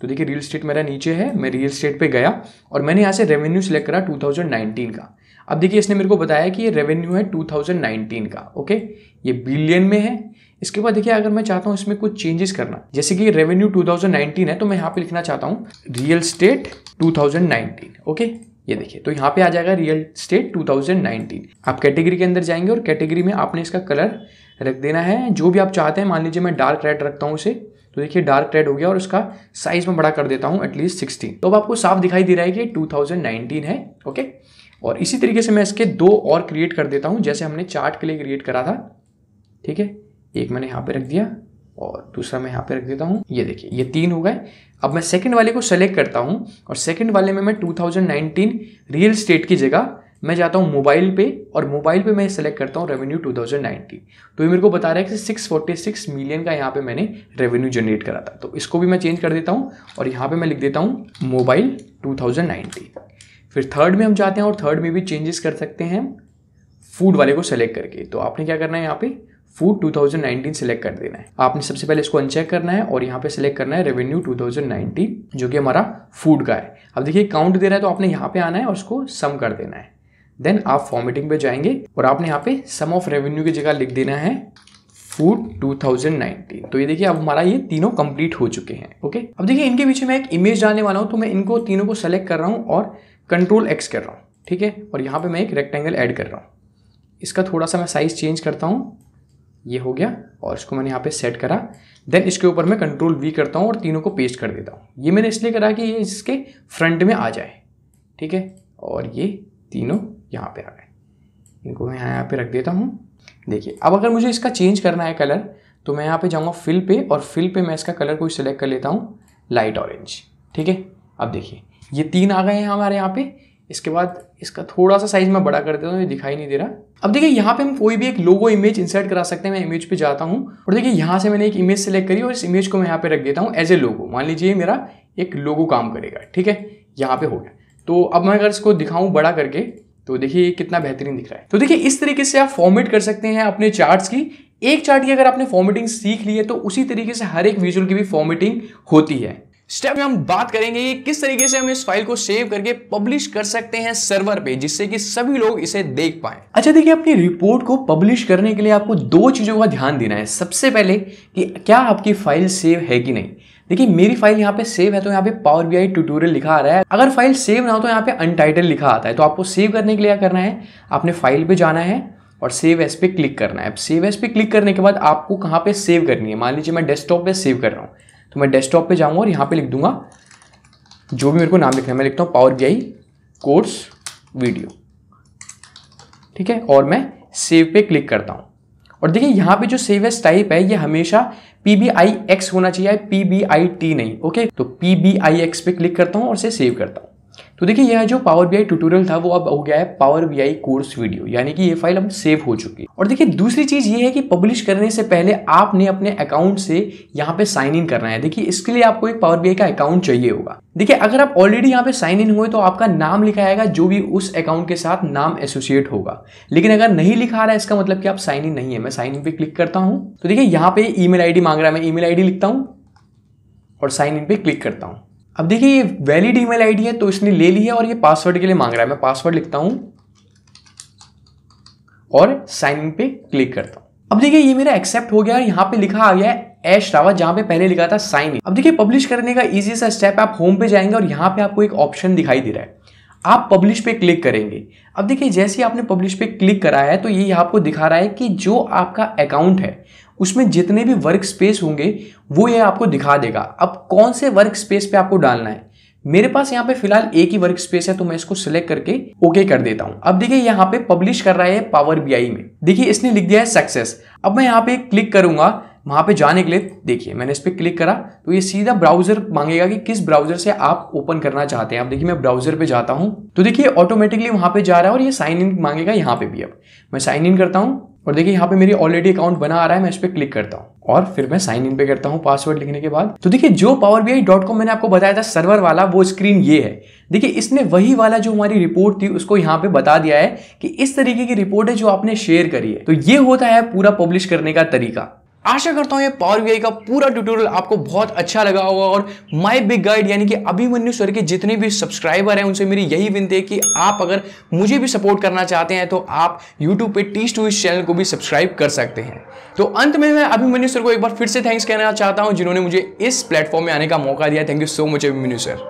तो देखिए रियल स्टेट मेरा नीचे है मैं रियल स्टेट पे गया और मैंने यहाँ से रेवेन्यू सेलेक्ट करा 2019 का अब देखिए इसने मेरे को बताया कि ये रेवेन्यू है 2019 का ओके ये बिलियन में है इसके बाद देखिए अगर मैं चाहता हूँ इसमें कुछ चेंजेस करना जैसे कि रेवेन्यू 2019 है तो मैं यहाँ पे लिखना चाहता हूँ रियल स्टेट 2019 ओके ये देखिए तो यहाँ पे आ जाएगा रियल स्टेट 2019 आप कैटेगरी के अंदर जाएंगे और कैटेगरी में आपने इसका कलर रख देना है जो भी आप चाहते हैं मान लीजिए मैं डार्क रेड रखता हूँ इसे तो देखिए डार्क रेड हो गया और उसका साइज में बड़ा कर देता हूँ एटलीस्ट सिक्सटीन तो अब आपको साफ दिखाई दे रहा है कि 2019 है ओके और इसी तरीके से मैं इसके दो और क्रिएट कर देता हूँ जैसे हमने चार्ट के लिए क्रिएट करा था ठीक है एक मैंने यहाँ पे रख दिया और दूसरा मैं यहाँ पे रख देता हूँ ये देखिए ये तीन हो गए अब मैं सेकंड वाले को सेलेक्ट करता हूँ और सेकंड वाले में मैं 2019 रियल स्टेट की जगह मैं जाता हूँ मोबाइल पे और मोबाइल पे मैं सेलेक्ट करता हूँ रेवेन्यू 2019 तो ये मेरे को बता रहा है कि 646 मिलियन का यहाँ पे मैंने रेवेन्यू जनरेट करा था तो इसको भी मैं चेंज कर देता हूँ और यहाँ पे मैं लिख देता हूँ मोबाइल 2019 फिर थर्ड में हम जाते हैं और थर्ड में भी चेंजेस कर सकते हैं फूड वाले को सेलेक्ट करके तो आपने क्या करना है यहाँ पे फूड 2019 सेलेक्ट कर देना है आपने सबसे पहले इसको अनचेक करना है और यहाँ पे सिलेक्ट करना है रेवेन्यू 2019 जो कि हमारा फूड का है अब देखिए काउंट दे रहा है तो आपने यहाँ पे आना है और उसको सम कर देना है देन आप फॉर्मेटिंग पे जाएंगे और आपने यहाँ पे सम ऑफ रेवेन्यू की जगह लिख देना है फूड 2019 तो ये देखिए अब हमारा ये तीनों कंप्लीट हो चुके हैं ओके अब देखिए इनके पीछे में एक इमेज डालने वाला हूँ तो मैं इनको तीनों को सेलेक्ट कर रहा हूँ और कंट्रोल एक्स कर रहा हूँ ठीक है और यहाँ पे मैं एक रेक्टेंगल ऐड कर रहा हूँ इसका थोड़ा सा मैं साइज़ चेंज करता हूँ ये हो गया और इसको मैंने यहाँ पे सेट करा देन इसके ऊपर मैं कंट्रोल वी करता हूँ और तीनों को पेस्ट कर देता हूँ ये मैंने इसलिए करा कि ये इसके फ्रंट में आ जाए ठीक है और ये तीनों यहाँ पर आ गए इनको मैं यहाँ यहाँ रख देता हूँ देखिए अब अगर मुझे इसका चेंज करना है कलर तो मैं यहाँ पर जाऊँगा फिल पे और फिल पे मैं इसका कलर कोई सिलेक्ट कर लेता हूँ लाइट ऑरेंज ठीक है अब देखिए ये तीन आ गए हैं हमारे यहाँ पे इसके बाद इसका थोड़ा सा साइज मैं बड़ा कर देता हूँ ये दिखाई नहीं दे रहा अब देखिए यहाँ पे हम कोई भी एक लोगो इमेज इंसर्ट करा सकते हैं मैं इमेज पे जाता हूँ और देखिए यहाँ से मैंने एक इमेज सेलेक्ट करी और इस इमेज को मैं यहाँ पे रख देता हूँ एज ए लोगो मान लीजिए मेरा एक लोगो काम करेगा ठीक है यहाँ पे हो गया तो अब मैं अगर इसको दिखाऊँ बड़ा करके तो देखिए कितना बेहतरीन दिख रहा है तो देखिए इस तरीके से आप फॉर्मेट कर सकते हैं अपने चार्ट्स की एक चार्ट की अगर आपने फॉर्मेटिंग सीख ली है तो उसी तरीके से हर एक विजुअल की भी फॉर्मेटिंग होती है स्टेप में हम बात करेंगे कि किस तरीके से हम इस फाइल को सेव करके पब्लिश कर सकते हैं सर्वर पे जिससे कि सभी लोग इसे देख पाए अच्छा देखिए अपनी रिपोर्ट को पब्लिश करने के लिए आपको दो चीज़ों का ध्यान देना है सबसे पहले कि क्या आपकी फाइल सेव है कि नहीं देखिए मेरी फाइल यहाँ पे सेव है तो यहाँ पे पावर बी आई ट्यूटोरियल लिखा आ रहा है अगर फाइल सेव ना हो तो यहाँ पे अनटाइटल लिखा आता है तो आपको सेव करने के लिए क्या करना है आपने फाइल पे जाना है और सेव एस पे क्लिक करना है सेव एस पे क्लिक करने के बाद आपको कहाँ पे सेव करनी है मान लीजिए मैं डेस्कटॉप पे सेव कर रहा हूँ तो मैं डेस्कटॉप पे जाऊँगा और यहाँ पे लिख दूंगा जो भी मेरे को नाम लिखना है मैं लिखता हूँ पावर बी कोर्स वीडियो ठीक है और मैं सेव पे क्लिक करता हूँ और देखिए यहाँ पे जो सेव एस टाइप है ये हमेशा पी बी आई एक्स होना चाहिए पी बी आई टी नहीं ओके तो पी बी आई एक्स पे क्लिक करता हूँ और इसे सेव करता हूँ तो देखिए यह जो पावर बी आई ट्यूटोरियल था वो अब हो गया है power B I course video यानी कि ये फाइल अब सेव हो चुकी है और देखिए दूसरी चीज ये है कि पब्लिश करने से पहले आपने अपने अकाउंट से यहाँ पे साइन इन करना है देखिए इसके लिए आपको एक पावर बी आई का अकाउंट चाहिए होगा देखिए अगर आप ऑलरेडी यहाँ पे साइन इन हुए तो आपका नाम लिखा आएगा जो भी उस अकाउंट के साथ नाम एसोसिएट होगा लेकिन अगर नहीं लिखा रहा है इसका मतलब कि आप साइन इन नहीं है मैं साइन इन पे क्लिक करता हूँ तो देखिए यहाँ पे ई मेल मांग रहा है मैं ई मेल लिखता हूँ और साइन इन पे क्लिक करता हूँ अब देखिए ये वैलिड ईमेल आईडी है तो इसने ले लिया और ये पासवर्ड के लिए मांग रहा है मैं पासवर्ड लिखता हूं और साइन इन पे क्लिक करता हूं अब देखिए ये मेरा एक्सेप्ट हो गया और यहां पे लिखा आ गया है एश रावत जहां पे पहले लिखा था साइन इन अब देखिए पब्लिश करने का इजी सा स्टेप आप होम पे जाएंगे और यहां पर आपको एक ऑप्शन दिखाई दे रहा है आप पब्लिश पे क्लिक करेंगे अब देखिए जैसे आपने पब्लिश पे क्लिक कराया है तो ये आपको दिखा रहा है कि जो आपका अकाउंट है उसमें जितने भी वर्क स्पेस होंगे वो ये आपको दिखा देगा अब कौन से वर्क स्पेस पे आपको डालना है मेरे पास यहाँ पे फिलहाल एक ही वर्क स्पेस है तो मैं इसको सिलेक्ट करके ओके कर देता हूँ अब देखिए यहाँ पे पब्लिश कर रहा है पावर बी में देखिए इसने लिख दिया है सक्सेस अब मैं यहाँ पे क्लिक करूंगा वहाँ पे जाने के लिए देखिए मैंने इस पर क्लिक करा तो ये सीधा ब्राउजर मांगेगा कि किस ब्राउजर से आप ओपन करना चाहते हैं आप देखिए मैं ब्राउजर पे जाता हूँ तो देखिए ऑटोमेटिकली वहाँ पे जा रहा है और ये साइन इन मांगेगा यहाँ पे भी अब मैं साइन इन करता हूँ और देखिए यहाँ पे मेरी ऑलरेडी अकाउंट बना आ रहा है मैं इस पर क्लिक करता हूँ और फिर मैं साइन इन पे करता हूँ पासवर्ड लिखने के बाद तो देखिए जो power B I dot com मैंने आपको बताया था सर्वर वाला वो स्क्रीन ये है देखिए इसने वही वाला जो हमारी रिपोर्ट थी उसको यहाँ पे बता दिया है कि इस तरीके की रिपोर्ट है जो आपने शेयर करी है तो ये होता है पूरा पब्लिश करने का तरीका आशा करता हूँ ये पावर वी का पूरा ट्यूटोरियल आपको बहुत अच्छा लगा होगा और माय बिग गाइड यानी कि अभिमन्यु सर के जितने भी सब्सक्राइबर हैं उनसे मेरी यही विनती है कि आप अगर मुझे भी सपोर्ट करना चाहते हैं तो आप यूट्यूब पे टीस टू इस चैनल को भी सब्सक्राइब कर सकते हैं तो अंत में मैं अभिमन्यु सर को एक बार फिर से थैंक्स कहना चाहता हूँ जिन्होंने मुझे इस प्लेटफॉर्म में आने का मौका दिया thank you so much Abhimanyu sir